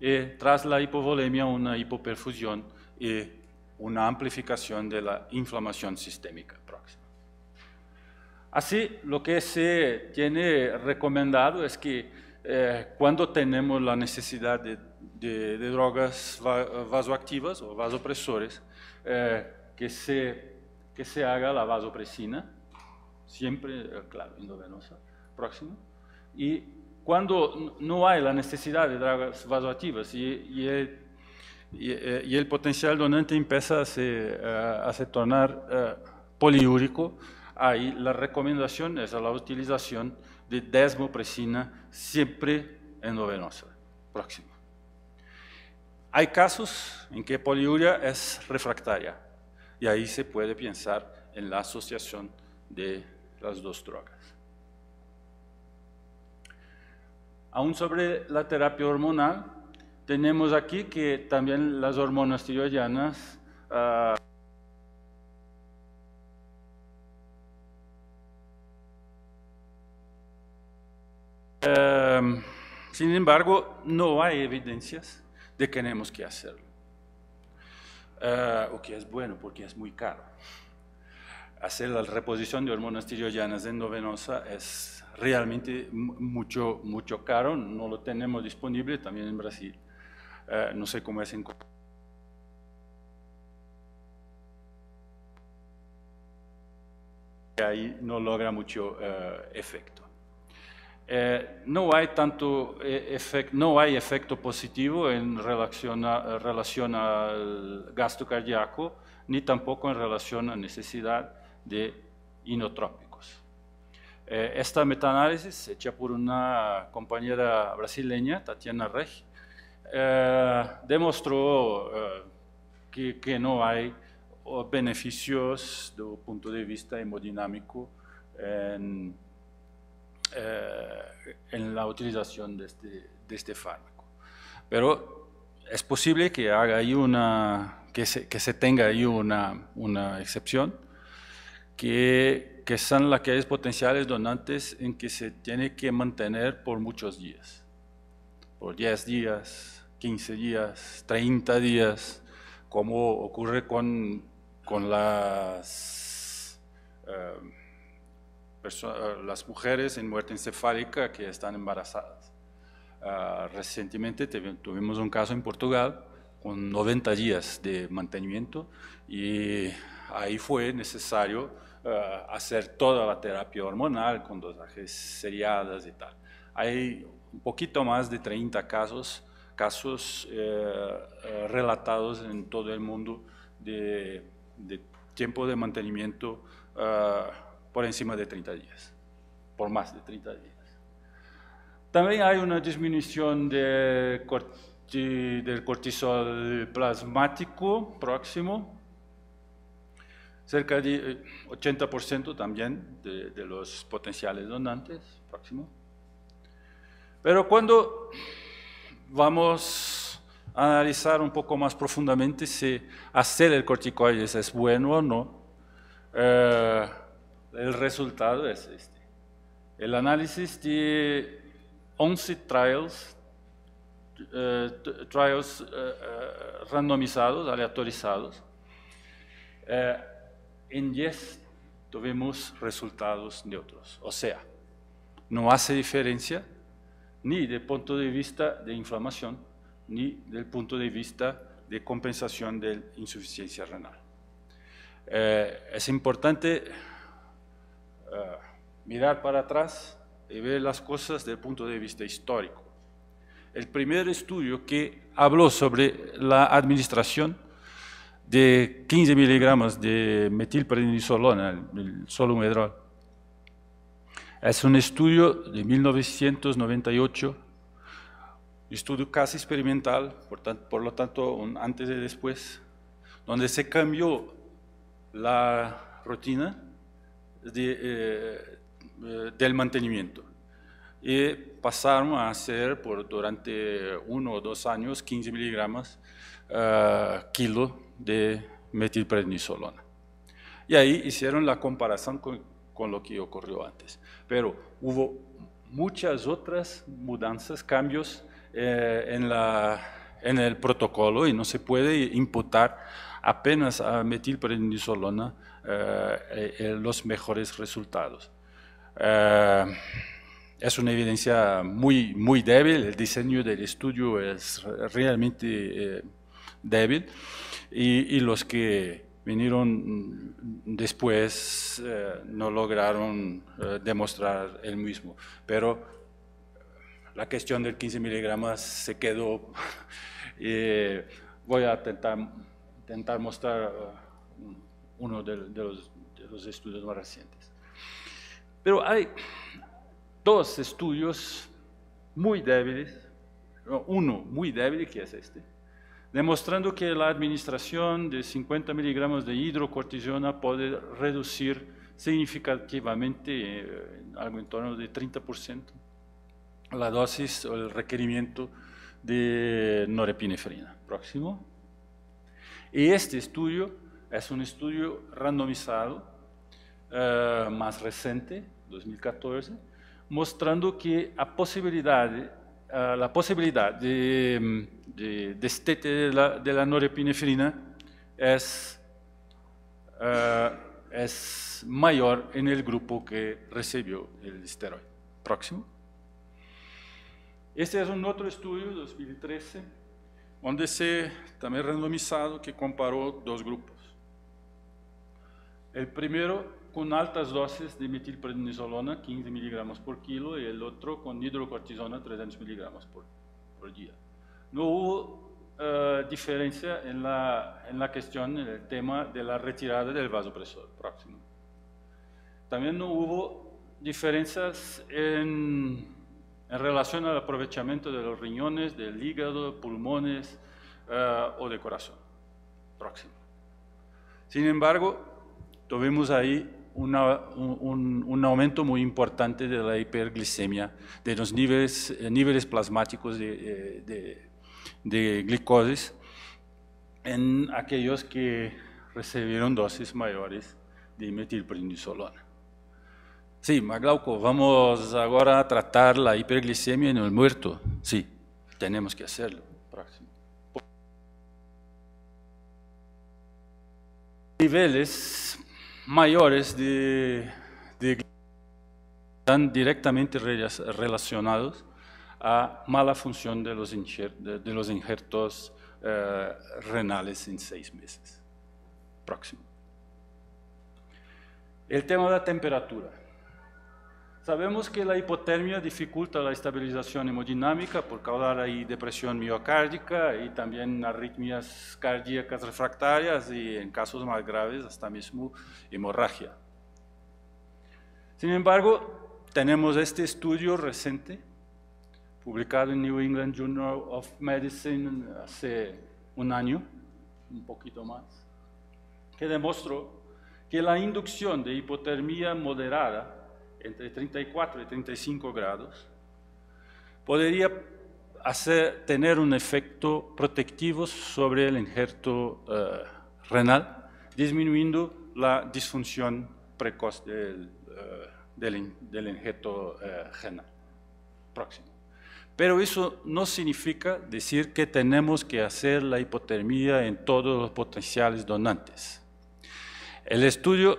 Speaker 4: Eh, tras la hipovolemia, una hipoperfusión y una amplificación de la inflamación sistémica próxima. Así, lo que se tiene recomendado es que eh, cuando tenemos la necesidad de de, drogas vasoactivas o vasopresores, eh, que, se, que se haga la vasopresina, siempre, eh, claro, endovenosa, próximo, y cuando no hay la necesidad de drogas vasoactivas y, y, el, eh, potencial donante empieza a se, tornar poliúrico, ahí la recomendación es la utilización de desmopresina siempre endovenosa. próxima. Hay casos en que poliuria es refractaria y ahí se puede pensar en la asociación de las dos drogas. Aún sobre la terapia hormonal, tenemos aquí que también las hormonas tiroideanas ah, em, sin embargo, no hay evidencias de que tenemos que hacerlo. Ah, o que es bueno porque es muy caro. Hacer la reposición de hormonas tiroideanas endovenosa es realmente mucho, mucho caro, no lo tenemos disponible también en Brasil. Ah, no sé cómo es en ahí no logra mucho ah, efecto. Eh, no, hay tanto eh, no hay efecto positivo en relación, a, relación al gasto cardíaco, ni tampoco en relación a necesidad de inotrópicos. Eh, esta metaanálisis, hecha por una compañera brasileña, Tatiana Reg, demostró que, no hay oh, beneficios de punto de vista hemodinámico en eh, en la utilización de este, de este, fármaco. Pero es posible que, haga una, que, se, que se tenga ahí una, una excepción, que, que son aquellos que potenciales donantes en que se tiene que mantener por muchos días, por 10 días, 15 días, 30 días, como ocurre con, con las... Eh, eh, las mujeres en muerte encefálica que están embarazadas. Ah, recientemente tuvimos un caso en Portugal con 90 días de mantenimiento y ahí fue necesario ah, hacer toda la terapia hormonal con dosajes seriadas y tal. Hay un poquito más de 30 casos, casos eh, eh, relatados en todo el mundo de, de tiempo de mantenimiento ah, por encima de 30 días, por más de 30 días. También hay una disminución de del cortisol plasmático próximo, cerca de 80% eh, también de, los potenciales donantes próximo. Pero cuando vamos a analizar un poco más profundamente si hacer el corticoides es bueno o no, eh, el resultado es este. El análisis de 11 trials, eh, trials eh, eh, randomizados, aleatorizados. en 10 tuvimos resultados neutros. O sea, no hace diferencia ni de punto de vista de inflamación, ni del punto de vista de compensación de insuficiencia renal. es importante eh, mirar para atrás y ver las cosas desde el punto de vista histórico. El primer estudio que habló sobre la administración de 15 miligramos de metilprednisolona, el solumedrol, es un estudio de 1998, estudio casi experimental, por, tanto, lo tanto antes y después, donde se cambió la rutina eh, eh, del mantenimiento. Y pasaron a hacer por durante uno o dos años 15 miligramos eh, kilo de metilprednisolona. Y ahí hicieron la comparación con, lo que ocurrió antes. Pero hubo muchas otras mudanzas, cambios en, en el protocolo y no se puede imputar apenas a metilprednisolona eh, eh, eh, los mejores resultados. es una evidencia muy, muy débil, el diseño del estudio es realmente débil y, los que vinieron después no lograron demostrar el mismo. Pero la cuestión del 15 miligramos se quedó. voy a intentar, intentar mostrar uno de, los, estudios más recientes. Pero hay dos estudios muy débiles, uno muy débil que es este, demostrando que la administración de 50 miligramos de hidrocortisona puede reducir significativamente, eh, algo en torno de 30%, la dosis o el requerimiento de norepinefrina. Próximo. Y este estudio es un estudio randomizado, eh, más reciente, 2014, mostrando que la posibilidad de, de destete de la, de es, eh, es mayor en el grupo que recibió el esteroide. Próximo. Este es un otro estudio, 2013, donde se también randomizado que comparó dos grupos. El primero con altas dosis de metilprednisolona, 15 miligramos por kilo, y el otro con hidrocortisona, 300 miligramos por, día. No hubo eh, diferencia en la, en la cuestión, en el tema de la retirada del vasopresor próximo. También no hubo diferencias en, en relación al aprovechamiento de los riñones, del hígado, pulmones eh, o de corazón próximo. Sin embargo, tuvimos ahí un, aumento muy importante de la hiperglicemia, de los niveles, eh, niveles plasmáticos de, eh, de, en aquellos que recibieron dosis mayores de metilprednisolona. Sí, Maglauco, vamos ahora a tratar la hiperglicemia en el muerto. Sí, tenemos que hacerlo. Próximo. Niveles mayores de, de están directamente relacionados a mala función de los, injertos eh, renales en seis meses. Próximo. El tema de la temperatura. Sabemos que la hipotermia dificulta la estabilización hemodinámica por causar ahí depresión miocárdica y también arritmias cardíacas refractarias y en casos más graves hasta mismo hemorragia. Sin embargo, tenemos este estudio reciente publicado en New England Journal of Medicine hace un año, un poquito más, que demostró que la inducción de hipotermia moderada entre 34 y 35 grados, podría tener un efecto protectivo sobre el injerto eh, renal, disminuyendo la disfunción precoz del, eh, injerto eh, renal próximo. Pero eso no significa decir que tenemos que hacer la hipotermia en todos los potenciales donantes. El estudio,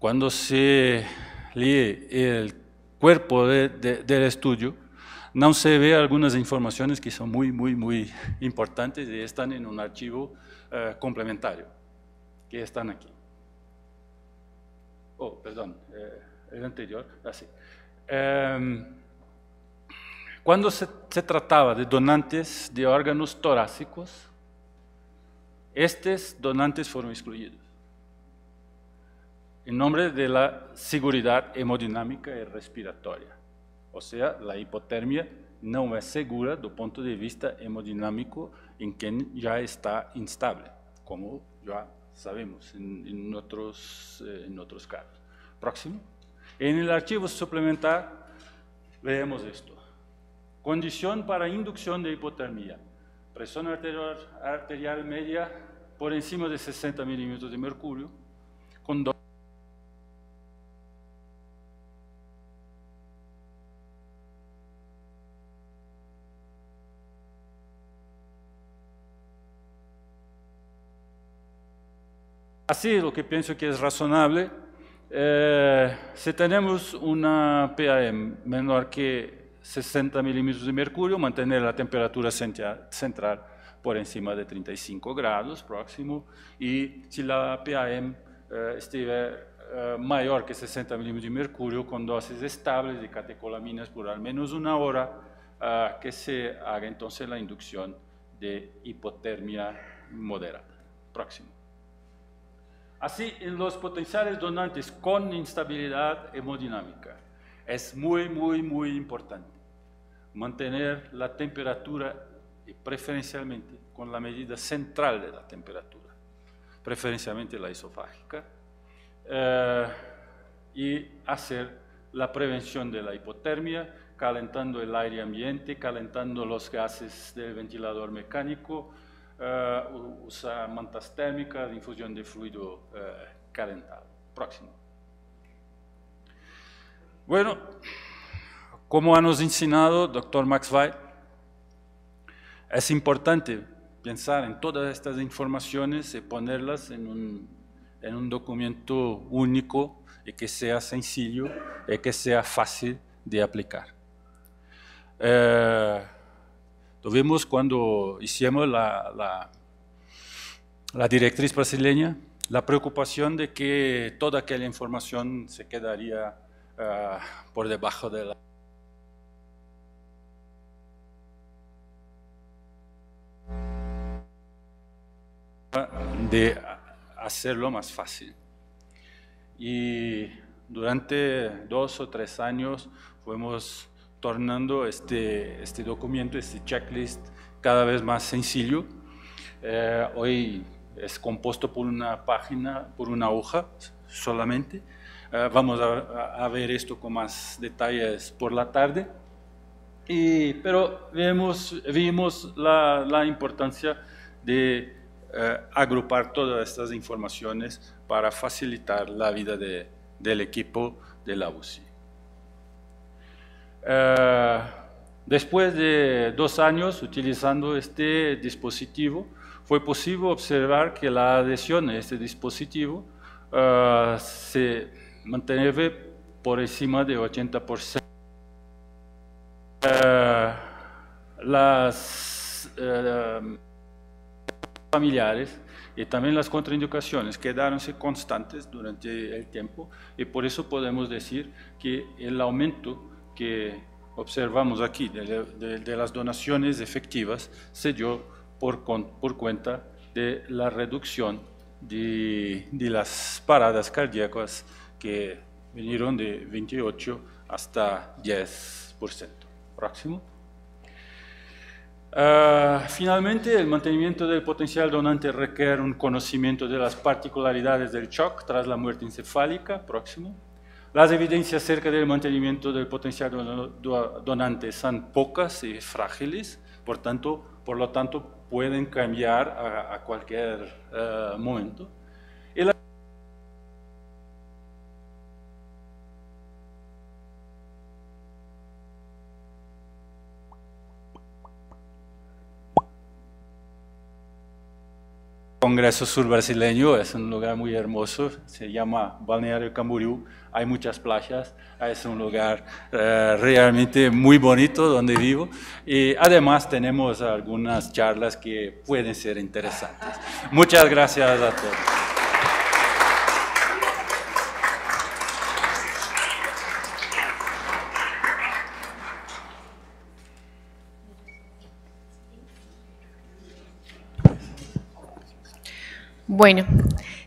Speaker 4: cuando se el cuerpo del estudio, no se ve algunas informaciones que son muy, muy, muy importantes y están en un archivo eh, complementario, que están aquí. Oh, perdón, eh, el anterior, así. Ah, em, cuando se, trataba de donantes de órganos torácicos, estos donantes fueron excluidos en nombre de la seguridad hemodinámica y respiratoria. O sea, la hipotermia no es segura do punto de vista hemodinámico en quien ya está instable, como ya sabemos en, otros, eh, en otros casos. Próximo. En el archivo suplementar leemos esto. Condición para inducción de hipotermia. Presión arterial, arterial media por encima de 60 milímetros de mercurio, con dos Así lo que pienso que es razonable, eh, si tenemos una PAM menor que 60 milímetros de mercurio, mantener la temperatura central por encima de 35 grados próximo, y si la PAM eh, eh, mayor que 60 milímetros de mercurio, con dosis estables de catecolaminas por al menos una hora, eh, que se haga entonces la inducción de hipotermia moderada. Próximo. Así, en los potenciales donantes con instabilidad hemodinámica. Es muy, muy, muy importante mantener la temperatura y preferencialmente con la medida central de la temperatura, preferencialmente la esofágica, eh, y hacer la prevención de la hipotermia, calentando el aire ambiente, calentando los gases del ventilador mecánico, eh, uh, usar mantas térmicas, infusión de fluido eh, calentado. Próximo. Bueno, como ha nos enseñado doctor Max Weil, es importante pensar en todas estas informaciones y ponerlas en un, en un documento único y que sea sencillo y que sea fácil de aplicar. Eh, Tuvimos cuando hicimos la, la, directriz brasileña, la preocupación de que toda aquella información se quedaría ah, por debajo de la... de hacerlo más fácil. Y durante dos o tres años fuimos tornando este, este documento, este checklist, cada vez más sencillo. Eh, hoy es compuesto por una página, por una hoja solamente. Eh, vamos a, ver esto con más detalles por la tarde. pero vemos, vimos la, importancia de eh, agrupar todas estas informaciones para facilitar la vida del equipo de la UCI. Eh, después de dos años utilizando este dispositivo, fue posible observar que la adhesión a este dispositivo eh, se mantenía por encima de 80%. Eh, las familiares y también las contraindicaciones quedaronse constantes durante el tiempo y por eso podemos decir que el aumento que observamos aquí de, las donaciones efectivas se dio por, cuenta de la reducción de, las paradas cardíacas que vinieron de 28 hasta 10%. Próximo. Ah, finalmente, el mantenimiento del potencial donante requiere un conocimiento de las particularidades del shock tras la muerte encefálica. Próximo. Las evidencias acerca del mantenimiento del potencial donante son pocas y frágiles, por, tanto, por lo tanto pueden cambiar a, cualquier eh, momento. Congreso Sur Brasileño, es un lugar muy hermoso, se llama Balneario Camboriú, hay muchas playas, es un lugar eh, realmente muy bonito donde vivo y además tenemos algunas charlas que pueden ser interesantes. Muchas gracias a todos.
Speaker 1: Bueno,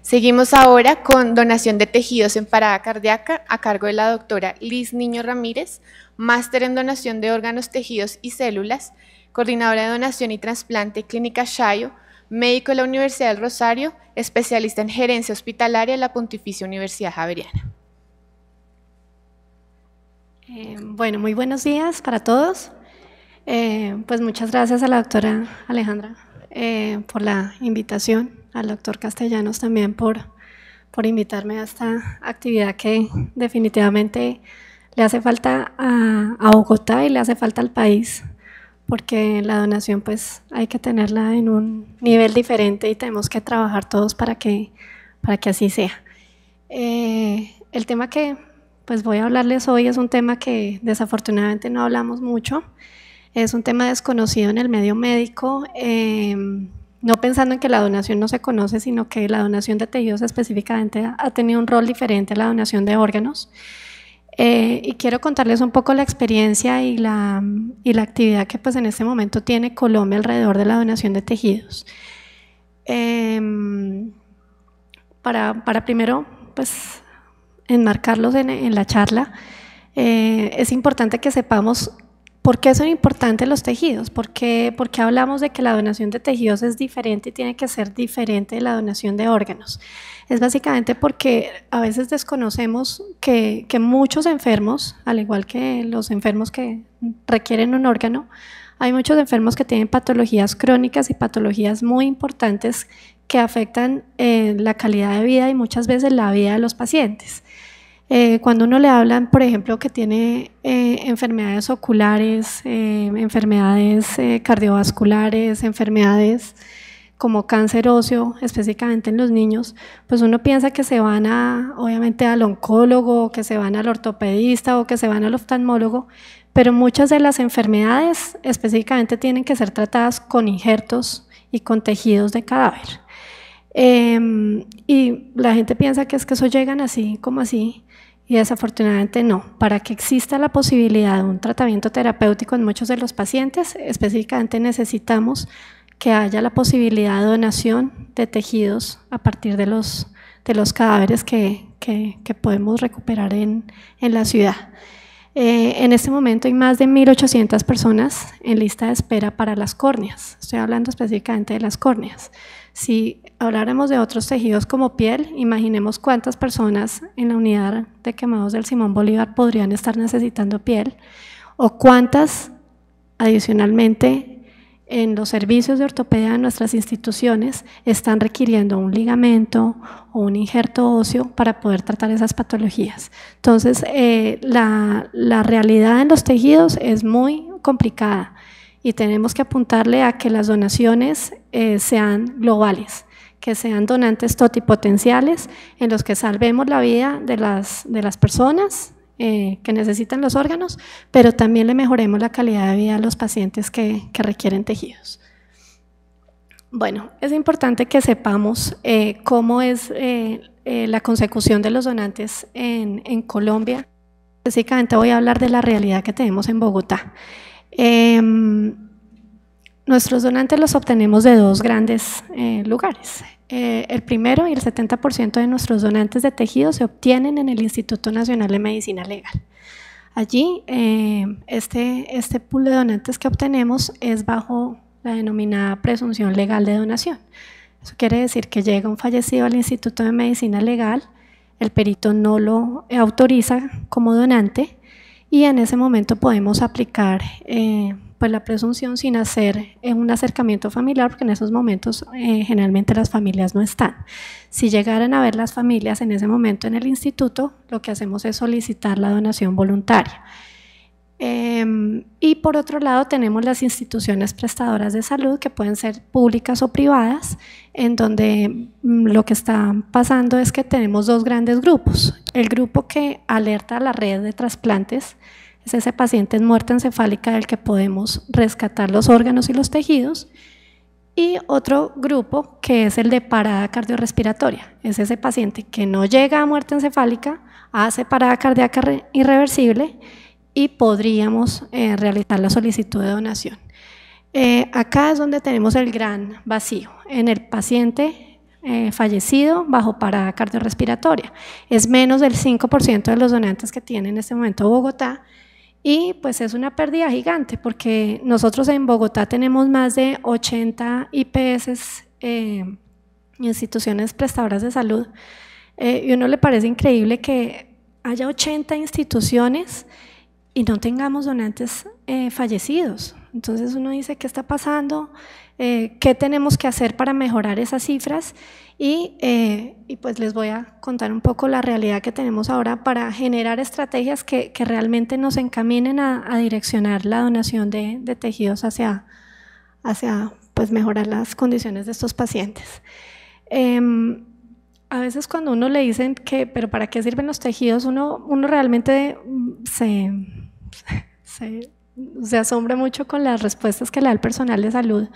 Speaker 1: seguimos ahora con donación de tejidos en parada cardíaca a cargo de la doctora Liz Niño Ramírez, máster en donación de órganos, tejidos y células, coordinadora de donación y trasplante Clínica Shayo, médico de la Universidad del Rosario, especialista en gerencia hospitalaria de la Pontificia Universidad Javeriana.
Speaker 5: Eh, bueno, muy buenos días para todos. Eh, pues muchas gracias a la doctora Alejandra eh, por la invitación al doctor Castellanos también por, por invitarme a esta actividad que definitivamente le hace falta a, Bogotá y le hace falta al país, porque la donación pues hay que tenerla en un nivel diferente y tenemos que trabajar todos para que, para que así sea. Eh, el tema que pues voy a hablarles hoy es un tema que desafortunadamente no hablamos mucho, es un tema desconocido en el medio médico. Eh, no pensando en que la donación no se conoce, sino que la donación de tejidos específicamente ha tenido un rol diferente a la donación de órganos. Eh, y quiero contarles un poco la experiencia y la, actividad que pues en este momento tiene Colombia alrededor de la donación de tejidos. Em, para, primero pues enmarcarlos en, la charla, eh, es importante que sepamos ¿Por qué son importantes los tejidos? ¿Por qué, hablamos de que la donación de tejidos es diferente y tiene que ser diferente de la donación de órganos? Es básicamente porque a veces desconocemos que, muchos enfermos, al igual que los enfermos que requieren un órgano, hay muchos enfermos que tienen patologías crónicas y patologías muy importantes que afectan eh, la calidad de vida y muchas veces la vida de los pacientes. Eh, cuando uno le hablan, por ejemplo, que tiene eh, enfermedades oculares, eh, enfermedades cardiovasculares, enfermedades como cáncer óseo, específicamente en los niños, pues uno piensa que se van a, obviamente, al oncólogo, que se van al ortopedista o que se van al oftalmólogo, pero muchas de las enfermedades específicamente tienen que ser tratadas con injertos y con tejidos de cadáver. Em, y la gente piensa que es que eso llegan así, como así, y desafortunadamente no. Para que exista la posibilidad de un tratamiento terapéutico en muchos de los pacientes, específicamente necesitamos que haya la posibilidad de donación de tejidos a partir de los, de los cadáveres que, podemos recuperar en, la ciudad. Eh, en este momento hay más de 1.800 personas en lista de espera para las córneas. Estoy hablando específicamente de las córneas. Si habláramos de otros tejidos como piel, imaginemos cuántas personas en la unidad de quemados del Simón Bolívar podrían estar necesitando piel o cuántas adicionalmente en los servicios de ortopedia de nuestras instituciones están requiriendo un ligamento o un injerto óseo para poder tratar esas patologías. Entonces, eh, la realidad en los tejidos es muy complicada y tenemos que apuntarle a que las donaciones eh, sean globales, que sean donantes totipotenciales en los que salvemos la vida de las, de las personas eh, que necesitan los órganos, pero también le mejoremos la calidad de vida a los pacientes que, requieren tejidos. Bueno, es importante que sepamos eh, cómo es la consecución de los donantes en, en Colombia. Básicamente voy a hablar de la realidad que tenemos en Bogotá. Em, nuestros donantes los obtenemos de dos grandes eh, lugares. Eh, el primero y el 70% de nuestros donantes de tejido se obtienen en el Instituto Nacional de Medicina Legal. Allí, em, este, este pool de donantes que obtenemos es bajo la denominada presunción legal de donación. Eso quiere decir que llega un fallecido al Instituto de Medicina Legal, el perito no lo autoriza como donante, y en ese momento podemos aplicar eh, pues la presunción sin hacer eh, un acercamiento familiar, porque en esos momentos eh, generalmente las familias no están. Si llegaran a ver las familias en ese momento en el instituto, lo que hacemos es solicitar la donación voluntaria. Em, y por otro lado tenemos las instituciones prestadoras de salud que pueden ser públicas o privadas, en donde mm, lo que está pasando es que tenemos dos grandes grupos. El grupo que alerta a la red de trasplantes es ese paciente en muerte encefálica del que podemos rescatar los órganos y los tejidos. Y otro grupo que es el de parada cardiorrespiratoria. Es ese paciente que no llega a muerte encefálica, hace parada cardíaca irreversible y podríamos eh, realizar la solicitud de donación. Eh, acá es donde tenemos el gran vacío en el paciente eh, fallecido bajo parada cardiorrespiratoria. Es menos del 5% de los donantes que tiene en este momento Bogotá y pues es una pérdida gigante porque nosotros en Bogotá tenemos más de 80 IPS, instituciones prestadoras de salud, y uno le parece increíble que haya 80 instituciones y no tengamos donantes eh, fallecidos. Entonces uno dice, ¿qué está pasando? Eh, ¿Qué tenemos que hacer para mejorar esas cifras? Y, eh, y, pues les voy a contar un poco la realidad que tenemos ahora para generar estrategias que, que realmente nos encaminen a, a direccionar la donación de, de, tejidos hacia, hacia pues mejorar las condiciones de estos pacientes. Em, a veces cuando uno le dicen que, pero ¿para qué sirven los tejidos? Uno, uno realmente se, se, asombra mucho con las respuestas que le da el personal de salud,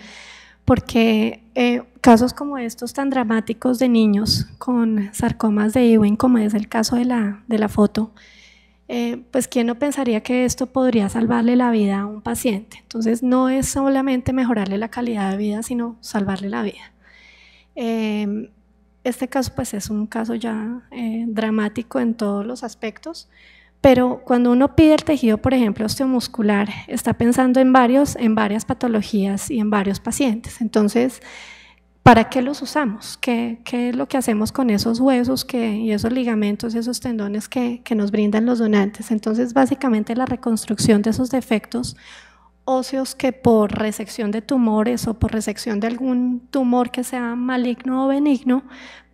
Speaker 5: porque eh, casos como estos tan dramáticos de niños con sarcomas de Ewing, como es el caso de la, foto, eh, pues quién no pensaría que esto podría salvarle la vida a un paciente. Entonces no es solamente mejorarle la calidad de vida, sino salvarle la vida. Em, este caso pues es un caso ya eh, dramático en todos los aspectos, pero cuando uno pide el tejido, por ejemplo, osteomuscular, está pensando en, varios, en varias patologías y en varios pacientes. Entonces, ¿para qué los usamos? ¿Qué, es lo que hacemos con esos huesos que, y esos ligamentos y esos tendones que nos brindan los donantes? Entonces, básicamente la reconstrucción de esos defectos óseos que por resección de tumores o por resección de algún tumor que sea maligno o benigno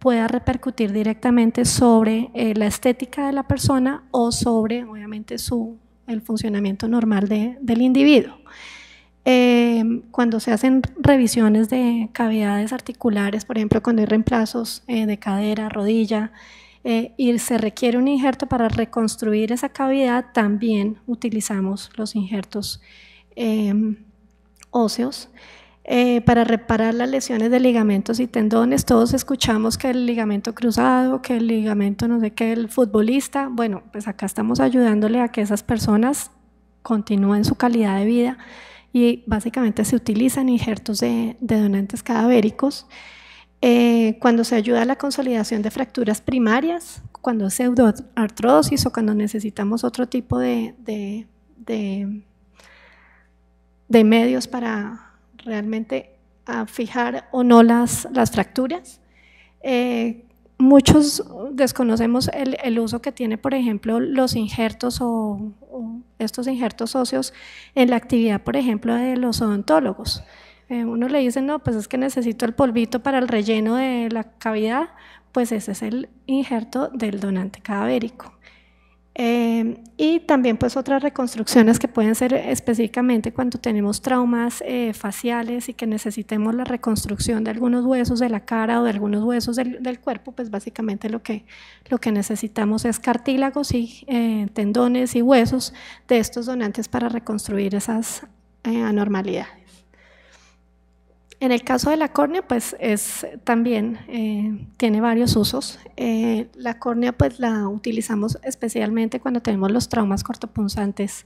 Speaker 5: pueda repercutir directamente sobre eh, la estética de la persona o sobre, obviamente, el funcionamiento normal del individuo. Em, cuando se hacen revisiones de cavidades articulares, por ejemplo, cuando hay reemplazos eh, de cadera, rodilla, eh, y se requiere un injerto para reconstruir esa cavidad, también utilizamos los injertos em, óseos. Eh, para reparar las lesiones de ligamentos y tendones. Todos escuchamos que el ligamento cruzado, que el ligamento no sé qué, el futbolista. Bueno, pues acá estamos ayudándole a que esas personas continúen su calidad de vida y básicamente se utilizan injertos de, donantes cadavéricos. Eh, cuando se ayuda a la consolidación de fracturas primarias, cuando es pseudoartrosis o cuando necesitamos otro tipo de medios para realmente a fijar o no las, las fracturas. Eh, muchos desconocemos el, uso que tiene, por ejemplo, los injertos o, estos injertos óseos en la actividad, por ejemplo, de los odontólogos. Eh, uno le dice, no, pues es que necesito el polvito para el relleno de la cavidad, pues ese es el injerto del donante cadavérico. Em, y también pues otras reconstrucciones que pueden ser específicamente cuando tenemos traumas eh, faciales y que necesitemos la reconstrucción de algunos huesos de la cara o de algunos huesos del, cuerpo, pues básicamente lo que, lo que necesitamos es cartílagos y eh, tendones y huesos de estos donantes para reconstruir esas eh, anormalidades. En el caso de la córnea, pues es también, eh, tiene varios usos. Eh, la córnea pues la utilizamos especialmente cuando tenemos los traumas cortopunzantes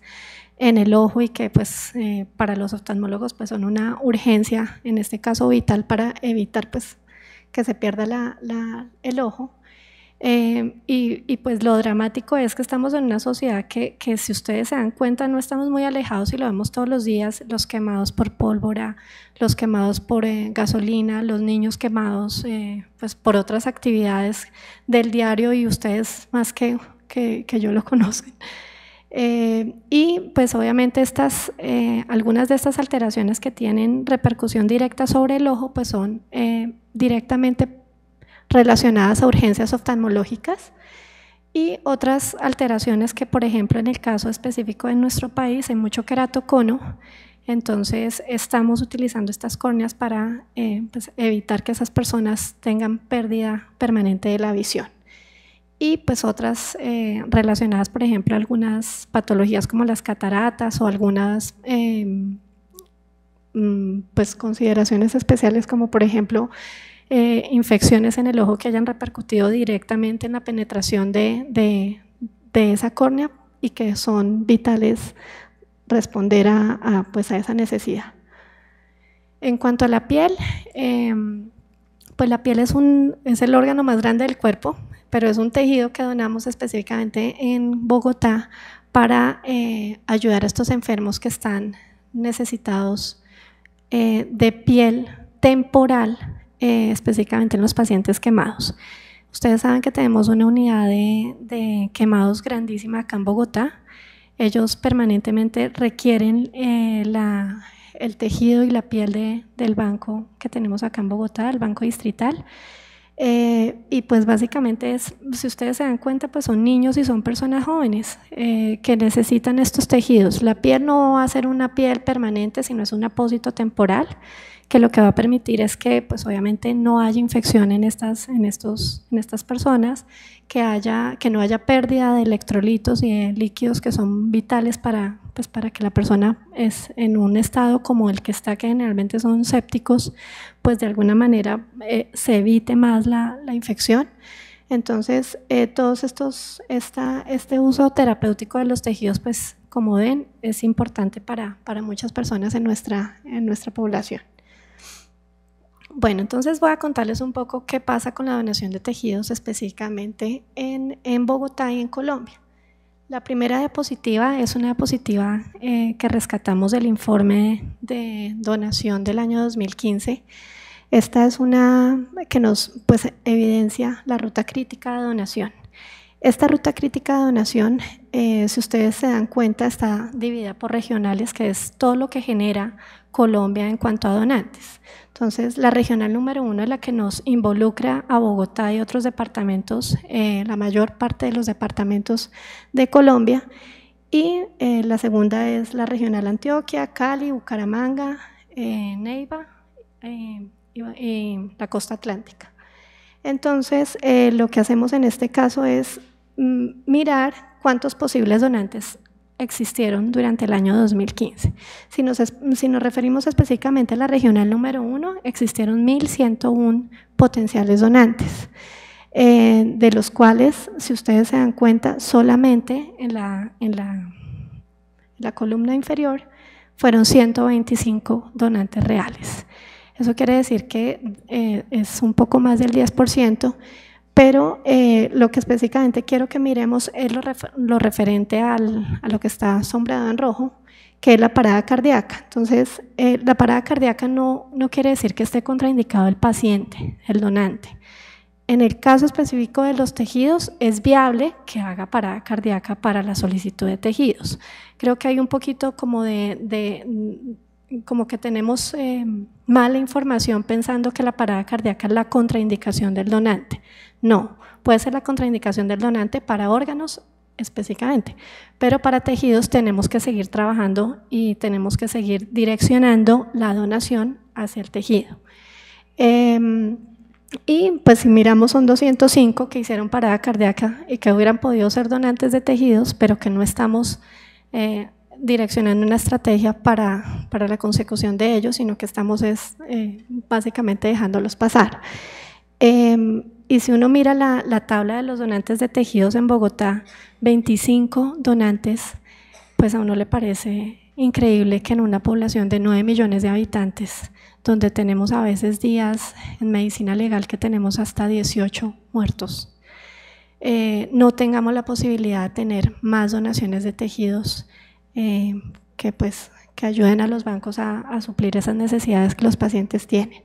Speaker 5: en el ojo y que pues eh, para los oftalmólogos pues son una urgencia, en este caso vital para evitar pues que se pierda el ojo. Eh, y, pues lo dramático es que estamos en una sociedad que, que, si ustedes se dan cuenta no estamos muy alejados y lo vemos todos los días, los quemados por pólvora, los quemados por eh, gasolina, los niños quemados eh, pues por otras actividades del diario y ustedes más que, que, que yo lo conocen. y pues obviamente estas, algunas de estas alteraciones que tienen repercusión directa sobre el ojo pues son directamente relacionadas a urgencias oftalmológicas y otras alteraciones que, por ejemplo, en el caso específico de nuestro país, hay mucho queratocono, entonces estamos utilizando estas córneas para eh, pues, evitar que esas personas tengan pérdida permanente de la visión. Y pues otras eh, relacionadas, por ejemplo, a algunas patologías como las cataratas o algunas em, mm, pues, consideraciones especiales como por ejemplo eh, infecciones en el ojo que hayan repercutido directamente en la penetración de, esa córnea y que son vitales responder a, pues, esa necesidad. En cuanto a la piel, em, pues la piel es, el órgano más grande del cuerpo, pero es un tejido que donamos específicamente en Bogotá para eh, ayudar a estos enfermos que están necesitados eh, de piel temporal eh, específicamente en los pacientes quemados. Ustedes saben que tenemos una unidad de, quemados grandísima acá en Bogotá. Ellos permanentemente requieren eh, el tejido y la piel del banco que tenemos acá en Bogotá, el banco distrital. Eh, y pues básicamente es, si ustedes se dan cuenta, pues son niños y son personas jóvenes eh, que necesitan estos tejidos. La piel no va a ser una piel permanente, sino es un apósito temporal, que lo que va a permitir es que pues obviamente no haya infección en estas, en estos, en estas personas, que, haya, que no haya pérdida de electrolitos y de líquidos que son vitales para pues para que la persona es en un estado como el que está, que generalmente son sépticos, pues de alguna manera eh, se evite más la, infección. Entonces, eh, todos estos, este uso terapéutico de los tejidos, pues como ven, es importante para, muchas personas en nuestra, en nuestra población. Bueno, entonces voy a contarles un poco qué pasa con la donación de tejidos específicamente en Bogotá y en Colombia. La primera diapositiva es una diapositiva eh, que rescatamos del informe de donación del año 2015. Esta es una que nos pues, evidencia la ruta crítica de donación. Esta ruta crítica de donación, eh, si ustedes se dan cuenta, está dividida por regionales, que es todo lo que genera Colombia en cuanto a donantes. Entonces, la regional número uno es la que nos involucra a Bogotá y otros departamentos, eh, la mayor parte de los departamentos de Colombia. Y eh, la segunda es la regional Antioquia, Cali, Bucaramanga, eh, Neiva y, la costa atlántica. Entonces, lo que hacemos en este caso es mm, mirar cuántos posibles donantes existieron durante el año 2015. Si nos, referimos específicamente a la regional número 1, existieron 1.101 potenciales donantes, eh, de los cuales, si ustedes se dan cuenta, solamente en la, columna inferior fueron 125 donantes reales. Eso quiere decir que eh, es un poco más del 10%. Pero eh, lo que específicamente quiero que miremos es lo, referente a lo que está sombreado en rojo, que es la parada cardíaca. Entonces, eh, la parada cardíaca no, no quiere decir que esté contraindicado el paciente, el donante. En el caso específico de los tejidos, es viable que haga parada cardíaca para la solicitud de tejidos. Creo que hay un poquito como de como que tenemos eh, mala información pensando que la parada cardíaca es la contraindicación del donante. No, puede ser la contraindicación del donante para órganos específicamente, pero para tejidos tenemos que seguir trabajando y tenemos que seguir direccionando la donación hacia el tejido. Em, y pues si miramos son 205 que hicieron parada cardíaca y que hubieran podido ser donantes de tejidos, pero que no estamos... Eh, direccionando una estrategia para, para la consecución de ellos, sino que estamos es, eh, básicamente dejándolos pasar. Em, y si uno mira la, la, tabla de los donantes de tejidos en Bogotá, 25 donantes, pues a uno le parece increíble que en una población de 9 millones de habitantes, donde tenemos a veces días en medicina legal que tenemos hasta 18 muertos, eh, no tengamos la posibilidad de tener más donaciones de tejidos eh, que pues que ayuden a los bancos a, suplir esas necesidades que los pacientes tienen.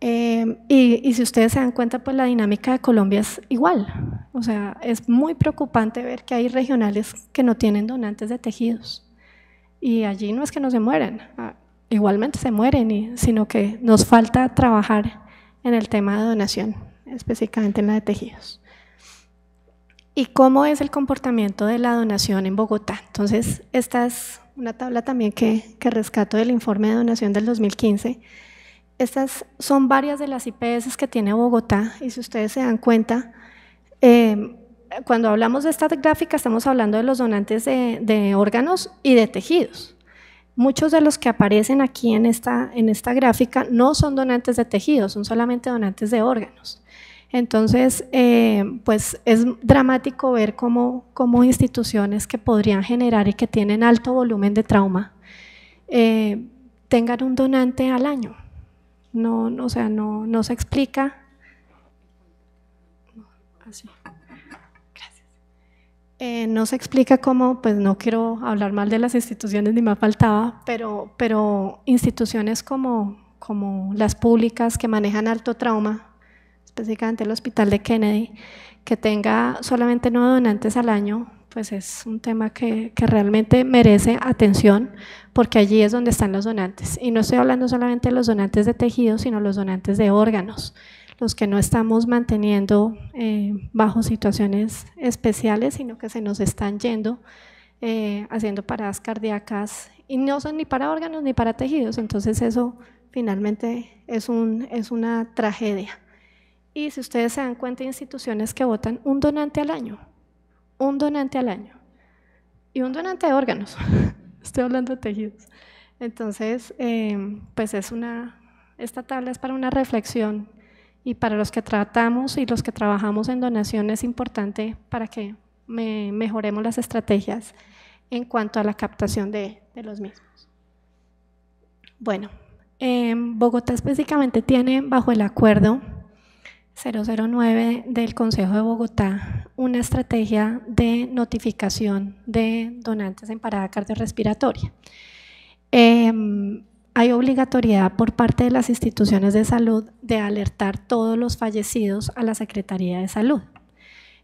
Speaker 5: Eh, y, si ustedes se dan cuenta, pues la dinámica de Colombia es igual. O sea, es muy preocupante ver que hay regionales que no tienen donantes de tejidos. Y allí no es que no se mueran, ah, igualmente se mueren, sino que nos falta trabajar en el tema de donación, específicamente en la de tejidos. ¿Y cómo es el comportamiento de la donación en Bogotá? Entonces, esta es una tabla también que, rescato del informe de donación del 2015. Estas son varias de las IPS que tiene Bogotá y si ustedes se dan cuenta, eh, cuando hablamos de esta gráfica estamos hablando de los donantes de, de, órganos y de tejidos. Muchos de los que aparecen aquí en esta, en esta gráfica no son donantes de tejidos, son solamente donantes de órganos. Entonces, eh, pues es dramático ver cómo, instituciones que podrían generar y que tienen alto volumen de trauma eh, tengan un donante al año. No, o sea, no, se explica. Eh, no se explica cómo, pues no quiero hablar mal de las instituciones, ni me faltaba, pero, pero instituciones como las públicas que manejan alto trauma específicamente el hospital de Kennedy, que tenga solamente nueve donantes al año, pues es un tema que, realmente merece atención porque allí es donde están los donantes. Y no estoy hablando solamente de los donantes de tejidos, sino los donantes de órganos, los que no estamos manteniendo eh, bajo situaciones especiales, sino que se nos están yendo eh, haciendo paradas cardíacas y no son ni para órganos ni para tejidos. Entonces eso finalmente es una tragedia. Y si ustedes se dan cuenta, hay instituciones que votan un donante al año, un donante al año, y un donante de órganos, estoy hablando de tejidos. Entonces, eh, pues es una, esta tabla es para una reflexión y para los que tratamos y los que trabajamos en donación es importante para que mejoremos las estrategias en cuanto a la captación de, los mismos. Bueno, eh, Bogotá específicamente tiene bajo el acuerdo 009 del Consejo de Bogotá una estrategia de notificación de donantes en parada cardiorrespiratoria. Em, hay obligatoriedad por parte de las instituciones de salud de alertar todos los fallecidos a la Secretaría de Salud.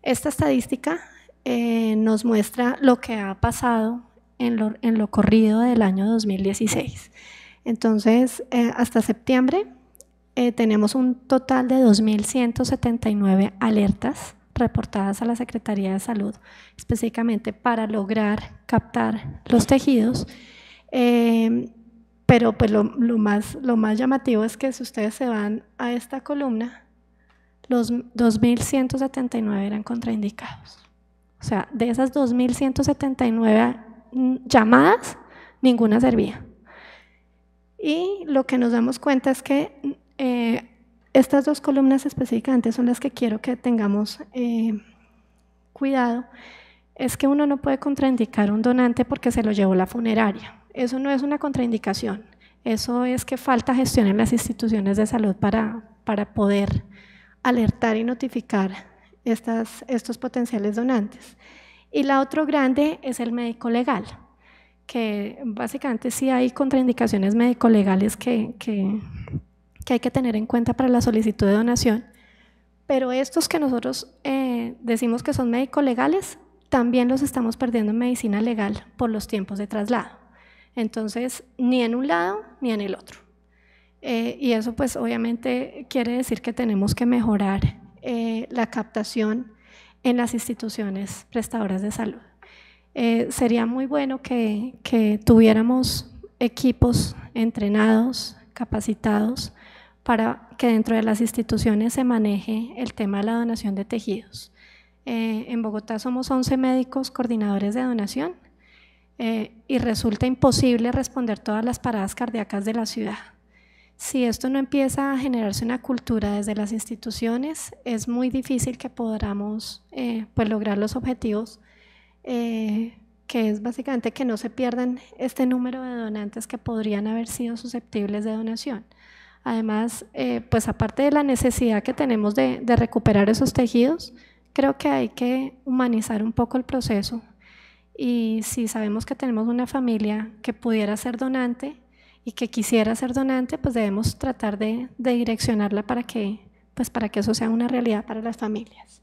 Speaker 5: Esta estadística eh, nos muestra lo que ha pasado en lo, corrido del año 2016. Entonces, eh, hasta septiembre eh, tenemos un total de 2.179 alertas reportadas a la Secretaría de Salud específicamente para lograr captar los tejidos. Eh, pero pues lo, más, lo más llamativo es que si ustedes se van a esta columna, los 2.179 eran contraindicados. O sea, de esas 2.179 mm, llamadas, ninguna servía. Y lo que nos damos cuenta es que eh, estas dos columnas específicamente son las que quiero que tengamos eh, cuidado. Es que uno no puede contraindicar un donante porque se lo llevó la funeraria. Eso no es una contraindicación. Eso es que falta gestión en las instituciones de salud para, para poder alertar y notificar estas, estos potenciales donantes. Y la otro grande es el médico legal, que básicamente sí hay contraindicaciones médico legales que que hay que tener en cuenta para la solicitud de donación, pero estos que nosotros eh, decimos que son médico-legales, también los estamos perdiendo en medicina legal por los tiempos de traslado. Entonces, ni en un lado ni en el otro. Eh, y eso pues obviamente quiere decir que tenemos que mejorar eh, la captación en las instituciones prestadoras de salud. sería muy bueno que, tuviéramos equipos entrenados, capacitados, para que dentro de las instituciones se maneje el tema de la donación de tejidos. Eh, en Bogotá somos 11 médicos coordinadores de donación eh, y resulta imposible responder todas las paradas cardíacas de la ciudad. Si esto no empieza a generarse una cultura desde las instituciones, es muy difícil que podamos eh, pues, lograr los objetivos, que es básicamente que no se pierdan este número de donantes que podrían haber sido susceptibles de donación. Además, eh, pues aparte de la necesidad que tenemos de, recuperar esos tejidos, creo que hay que humanizar un poco el proceso. Y si sabemos que tenemos una familia que pudiera ser donante y que quisiera ser donante, pues debemos tratar de, direccionarla para que, pues para que eso sea una realidad para las familias.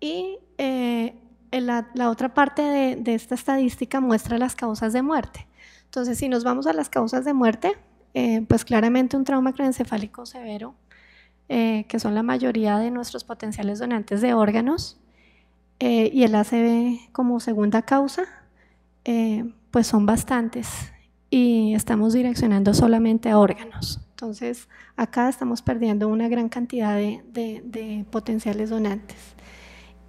Speaker 5: Y eh, la, otra parte de esta estadística muestra las causas de muerte. Entonces, si nos vamos a las causas de muerte, eh, pues claramente un trauma craneoencefálico severo, eh, que son la mayoría de nuestros potenciales donantes de órganos, eh, y el ACV como segunda causa, pues son bastantes y estamos direccionando solamente a órganos. Entonces, acá estamos perdiendo una gran cantidad de potenciales donantes.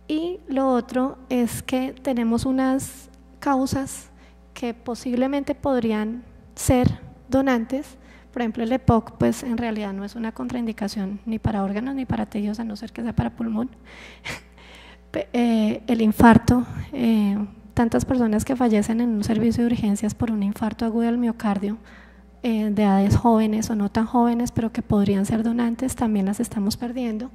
Speaker 5: Y lo otro es que tenemos unas causas que posiblemente podrían ser donantes. Por ejemplo, el EPOC, pues en realidad no es una contraindicación ni para órganos ni para tejidos, a no ser que sea para pulmón. Eh, el infarto, eh, tantas personas que fallecen en un servicio de urgencias por un infarto agudo del miocardio, eh, de edades jóvenes o no tan jóvenes, pero que podrían ser donantes, también las estamos perdiendo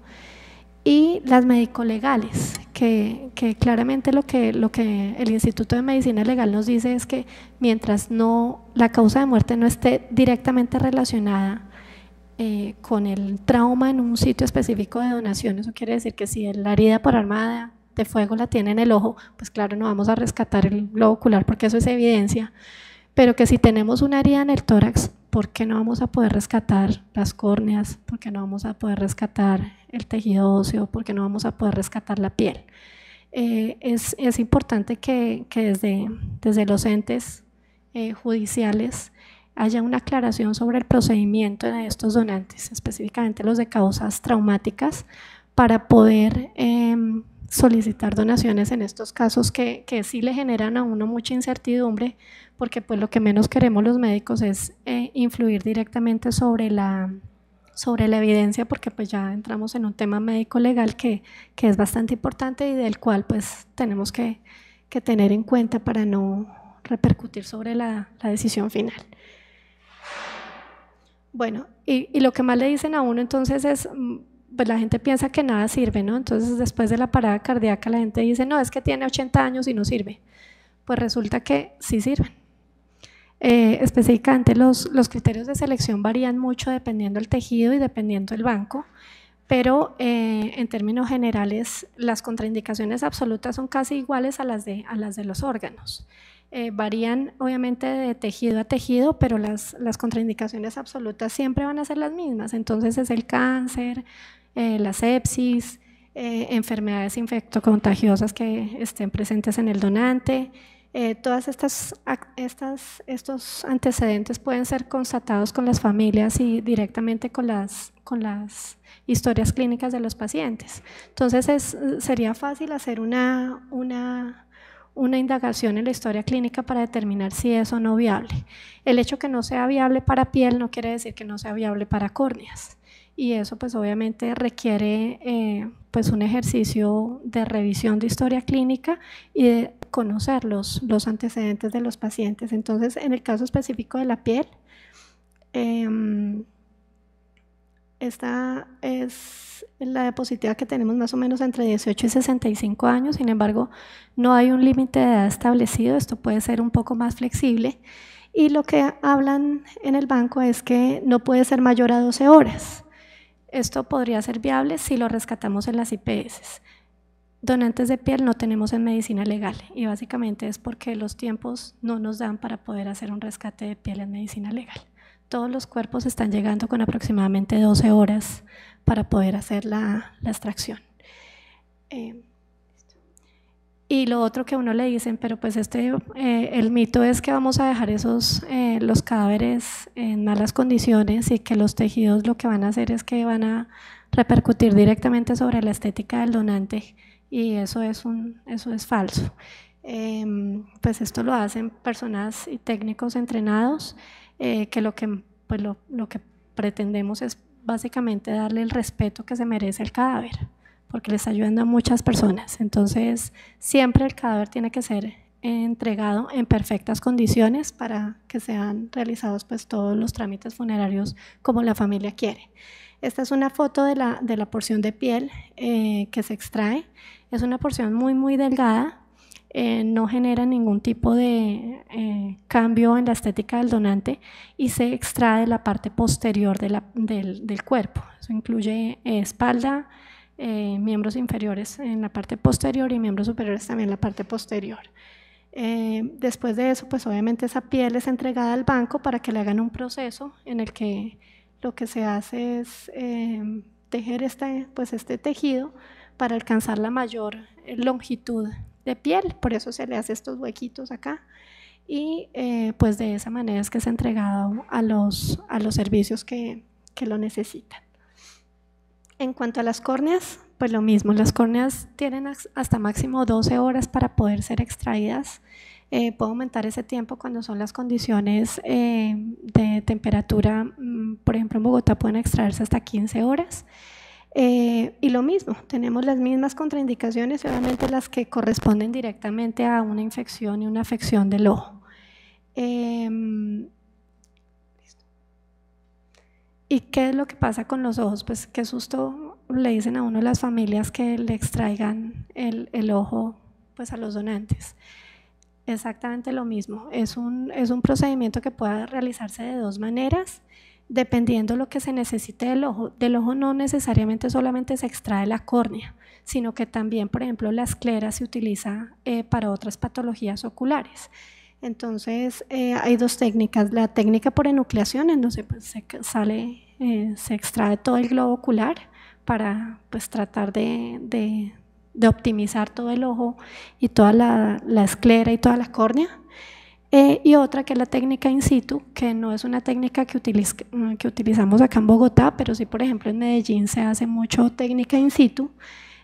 Speaker 5: y las médico-legales, que, que, claramente lo que, lo que el Instituto de Medicina Legal nos dice es que mientras no la causa de muerte no esté directamente relacionada eh, con el trauma en un sitio específico de donación, eso quiere decir que si la herida por armada de fuego la tiene en el ojo, pues claro, no vamos a rescatar el globo ocular porque eso es evidencia, pero que si tenemos una herida en el tórax, ¿por qué no vamos a poder rescatar las córneas? ¿Por qué no vamos a poder rescatar el tejido óseo porque no vamos a poder rescatar la piel. Eh, es, es, importante que, que, desde, desde los entes eh, judiciales haya una aclaración sobre el procedimiento de estos donantes, específicamente los de causas traumáticas, para poder em, solicitar donaciones en estos casos que, que, sí le generan a uno mucha incertidumbre, porque pues lo que menos queremos los médicos es eh, influir directamente sobre la, sobre la evidencia porque pues ya entramos en un tema médico legal que, es bastante importante y del cual pues tenemos que, tener en cuenta para no repercutir sobre la, decisión final. Bueno, y, y, lo que más le dicen a uno entonces es, mm, pues la gente piensa que nada sirve, ¿no? Entonces después de la parada cardíaca la gente dice, no, es que tiene 80 años y no sirve. Pues resulta que sí sirven. Eh, específicamente los, criterios de selección varían mucho dependiendo del tejido y dependiendo del banco, pero eh, en términos generales las contraindicaciones absolutas son casi iguales a las de, los órganos. Eh, varían obviamente de tejido a tejido, pero las, las, contraindicaciones absolutas siempre van a ser las mismas. Entonces es el cáncer, la sepsis, enfermedades infectocontagiosas que estén presentes en el donante, eh, todas estas, estos antecedentes pueden ser constatados con las familias y directamente con las, con las historias clínicas de los pacientes. Entonces sería fácil hacer una, una, una indagación en la historia clínica para determinar si es o no viable. El hecho que no sea viable para piel no quiere decir que no sea viable para córneas y eso pues obviamente requiere eh, pues un ejercicio de revisión de historia clínica y de conocer los, antecedentes de los pacientes. Entonces, en el caso específico de la piel, em, esta es la diapositiva que tenemos más o menos entre 18 y 65 años, sin embargo, no hay un límite de edad establecido, esto puede ser un poco más flexible. Y lo que hablan en el banco es que no puede ser mayor a 12 horas. Esto podría ser viable si lo rescatamos en las IPS donantes de piel no tenemos en medicina legal y básicamente es porque los tiempos no nos dan para poder hacer un rescate de piel en medicina legal. Todos los cuerpos están llegando con aproximadamente 12 horas para poder hacer la, extracción. Eh, y lo otro que uno le dicen, pero pues este, eh, el mito es que vamos a dejar esos, eh, los cadáveres en malas condiciones y que los tejidos lo que van a hacer es que van a repercutir directamente sobre la estética del donante y eso es, eso es falso. Em, pues esto lo hacen personas y técnicos entrenados eh, que, lo que, pues lo, que pretendemos es básicamente darle el respeto que se merece el cadáver porque les está ayudando a muchas personas. Entonces, siempre el cadáver tiene que ser entregado en perfectas condiciones para que sean realizados pues, todos los trámites funerarios como la familia quiere. Esta es una foto de la, porción de piel eh, que se extrae. Es una porción muy, muy delgada. Eh, no genera ningún tipo de eh, cambio en la estética del donante y se extrae la parte posterior del, cuerpo. Eso incluye espalda, miembros inferiores en la parte posterior y miembros superiores también en la parte posterior. después de eso, pues obviamente esa piel es entregada al banco para que le hagan un proceso en el que lo que se hace es em, tejer este, pues este tejido para alcanzar la mayor eh, longitud de piel, por eso se le hace estos huequitos acá y eh, pues de esa manera es que es entregado a los, a los servicios que, que, lo necesitan. En cuanto a las córneas, pues lo mismo, las córneas tienen hasta máximo 12 horas para poder ser extraídas eh, puedo aumentar ese tiempo cuando son las condiciones eh, de temperatura, mm, por ejemplo en Bogotá pueden extraerse hasta 15 horas. Eh, y lo mismo, tenemos las mismas contraindicaciones, obviamente las que corresponden directamente a una infección y una afección del ojo. Em, ¿Y qué es lo que pasa con los ojos? Pues qué susto le dicen a uno las familias que le extraigan el, el ojo pues, a los donantes. Exactamente lo mismo. Es un, es un procedimiento que puede realizarse de dos maneras dependiendo lo que se necesite del ojo. Del ojo no necesariamente solamente se extrae la córnea, sino que también, por ejemplo, la esclera se utiliza eh, para otras patologías oculares. Entonces, eh, hay dos técnicas. La técnica por enucleación, entonces pues, se, sale, eh, se extrae todo el globo ocular para pues, tratar de, de optimizar todo el ojo y toda la, esclera y toda la córnea. Eh, y otra que es la técnica in situ, que no es una técnica que, utiliz mm, que utilizamos acá en Bogotá, pero sí, por ejemplo, en Medellín se hace mucho técnica in situ,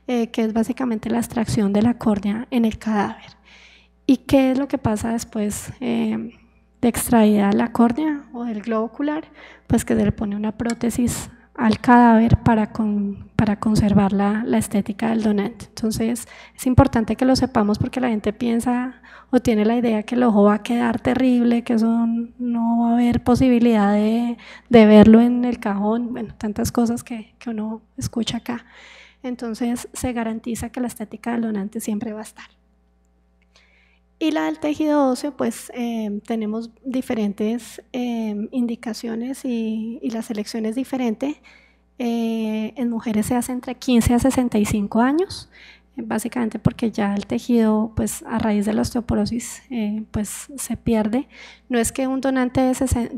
Speaker 5: eh, que es básicamente la extracción de la córnea en el cadáver. ¿Y qué es lo que pasa después eh, de extraída la córnea o el globo ocular? Pues que se le pone una prótesis al cadáver para, para conservar la, estética del donante. Entonces es importante que lo sepamos porque la gente piensa o tiene la idea que el ojo va a quedar terrible, que eso no va a haber posibilidad de, verlo en el cajón, bueno, tantas cosas que, que uno escucha acá. Entonces se garantiza que la estética del donante siempre va a estar. Y la del tejido óseo, pues em, tenemos diferentes em, indicaciones y, la selección es diferente. Eh, en mujeres se hace entre 15 a 65 años, eh, básicamente porque ya el tejido, pues a raíz de la osteoporosis, eh, pues se pierde. No es que un donante de, 60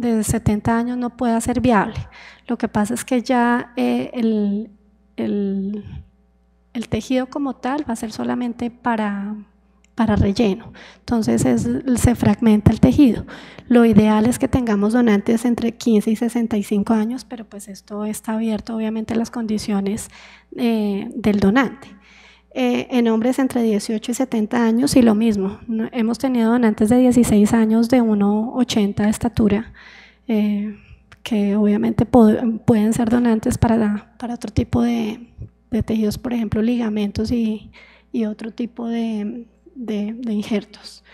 Speaker 5: de 70 años no pueda ser viable. Lo que pasa es que ya el, el tejido como tal va a ser solamente para para relleno. Entonces es, se fragmenta el tejido. Lo ideal es que tengamos donantes entre 15 y 65 años, pero pues esto está abierto obviamente a las condiciones eh, del donante. Eh, en hombres entre 18 y 70 años y lo mismo. hemos tenido donantes de 16 años de 1,80 de estatura, eh, que obviamente pueden ser donantes para, para otro tipo de, tejidos, por ejemplo, ligamentos y otro tipo de, de, injertos.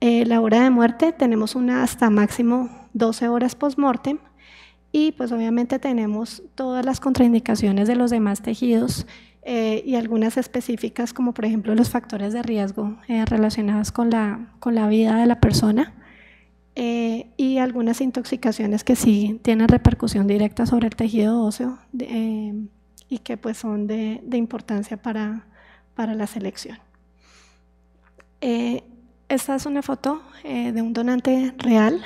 Speaker 5: Eh, la hora de muerte tenemos una hasta máximo 12 horas post-mortem y pues obviamente tenemos todas las contraindicaciones de los demás tejidos eh, y algunas específicas como por ejemplo los factores de riesgo eh, relacionados con la, con la vida de la persona y algunas intoxicaciones que sí tienen repercusión directa sobre el tejido óseo y que pues son de, de importancia para, para la selección. Eh, esta es una foto eh, de un donante real.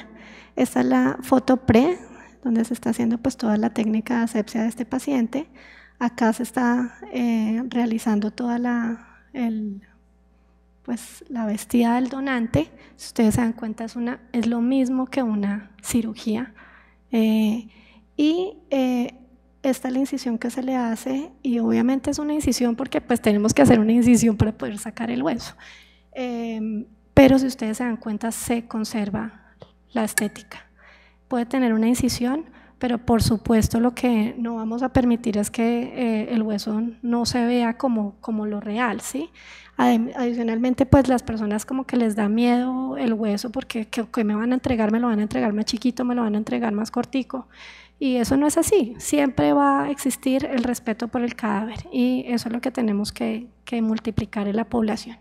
Speaker 5: Esta es la foto pre, donde se está haciendo pues toda la técnica de asepsia de este paciente. Acá se está eh, realizando toda la, pues, la vestida del donante. Si ustedes se dan cuenta, es, lo mismo que una cirugía. y esta es la incisión que se le hace y obviamente es una incisión porque pues tenemos que hacer una incisión para poder sacar el hueso. Em, pero si ustedes se dan cuenta, se conserva la estética. Puede tener una incisión, pero por supuesto lo que no vamos a permitir es que eh, el hueso no se vea como, como lo real, ¿sí? Adicionalmente, pues las personas como que les da miedo el hueso porque que, me van a entregar, me lo van a entregar más chiquito, me lo van a entregar más cortico. Y eso no es así, siempre va a existir el respeto por el cadáver y eso es lo que tenemos que multiplicar en la población.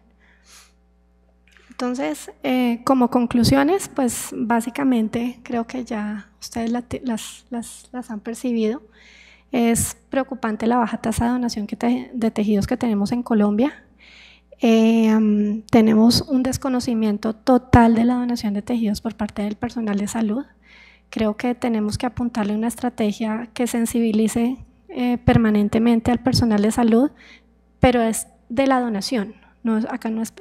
Speaker 5: Entonces, eh, como conclusiones, pues básicamente creo que ya ustedes las, han percibido. Es preocupante la baja tasa de donación de tejidos que tenemos en Colombia. Eh, tenemos un desconocimiento total de la donación de tejidos por parte del personal de salud. Creo que tenemos que apuntarle una estrategia que sensibilice eh, permanentemente al personal de salud, pero es de la donación, no, acá no es,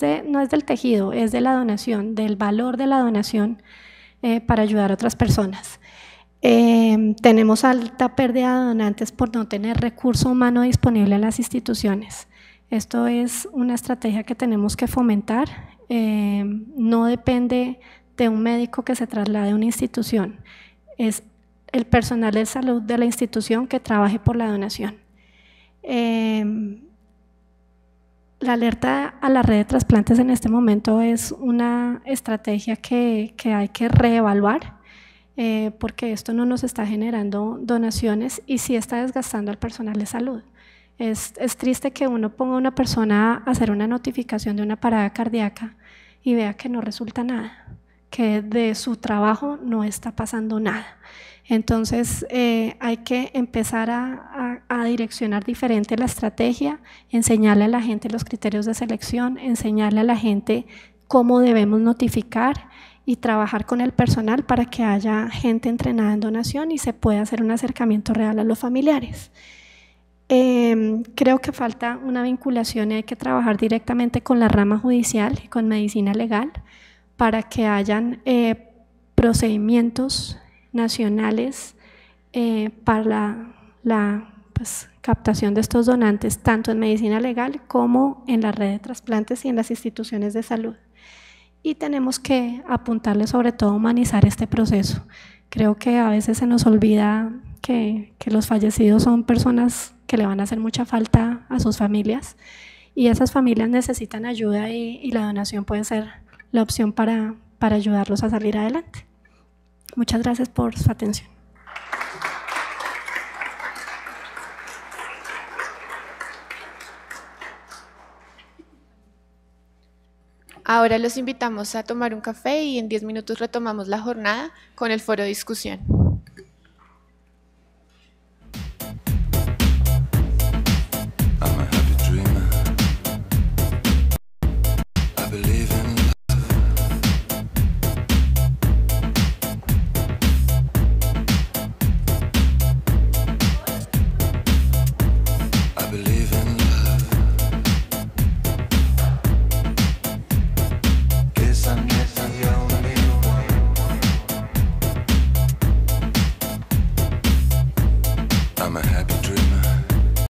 Speaker 5: de, no es del tejido, es de la donación, del valor de la donación eh, para ayudar a otras personas. Em, tenemos alta pérdida de donantes por no tener recurso humano disponible en las instituciones. Esto es una estrategia que tenemos que fomentar. Em, no depende de un médico que se traslade a una institución. Es el personal de salud de la institución que trabaje por la donación. Em, la alerta a la red de trasplantes en este momento es una estrategia que, que hay que reevaluar. Eh, porque esto no nos está generando donaciones y sí está desgastando al personal de salud. Es, es, triste que uno ponga a una persona a hacer una notificación de una parada cardíaca y vea que no resulta nada, que de su trabajo no está pasando nada. Entonces eh, hay que empezar a, direccionar diferente la estrategia, enseñarle a la gente los criterios de selección, enseñarle a la gente cómo debemos notificar y trabajar con el personal para que haya gente entrenada en donación y se pueda hacer un acercamiento real a los familiares. Em, creo que falta una vinculación y hay que trabajar directamente con la rama judicial y con medicina legal para que hayan eh, procedimientos nacionales eh, para la, pues, captación de estos donantes, tanto en medicina legal como en la red de trasplantes y en las instituciones de salud. Y tenemos que apuntarle sobre todo a humanizar este proceso. Creo que a veces se nos olvida que, los fallecidos son personas que le van a hacer mucha falta a sus familias y esas familias necesitan ayuda y, la donación puede ser la opción para ayudarlos a salir adelante. Muchas gracias por su atención.
Speaker 1: Ahora los invitamos a tomar un café y en diez minutos retomamos la jornada con el foro de discusión.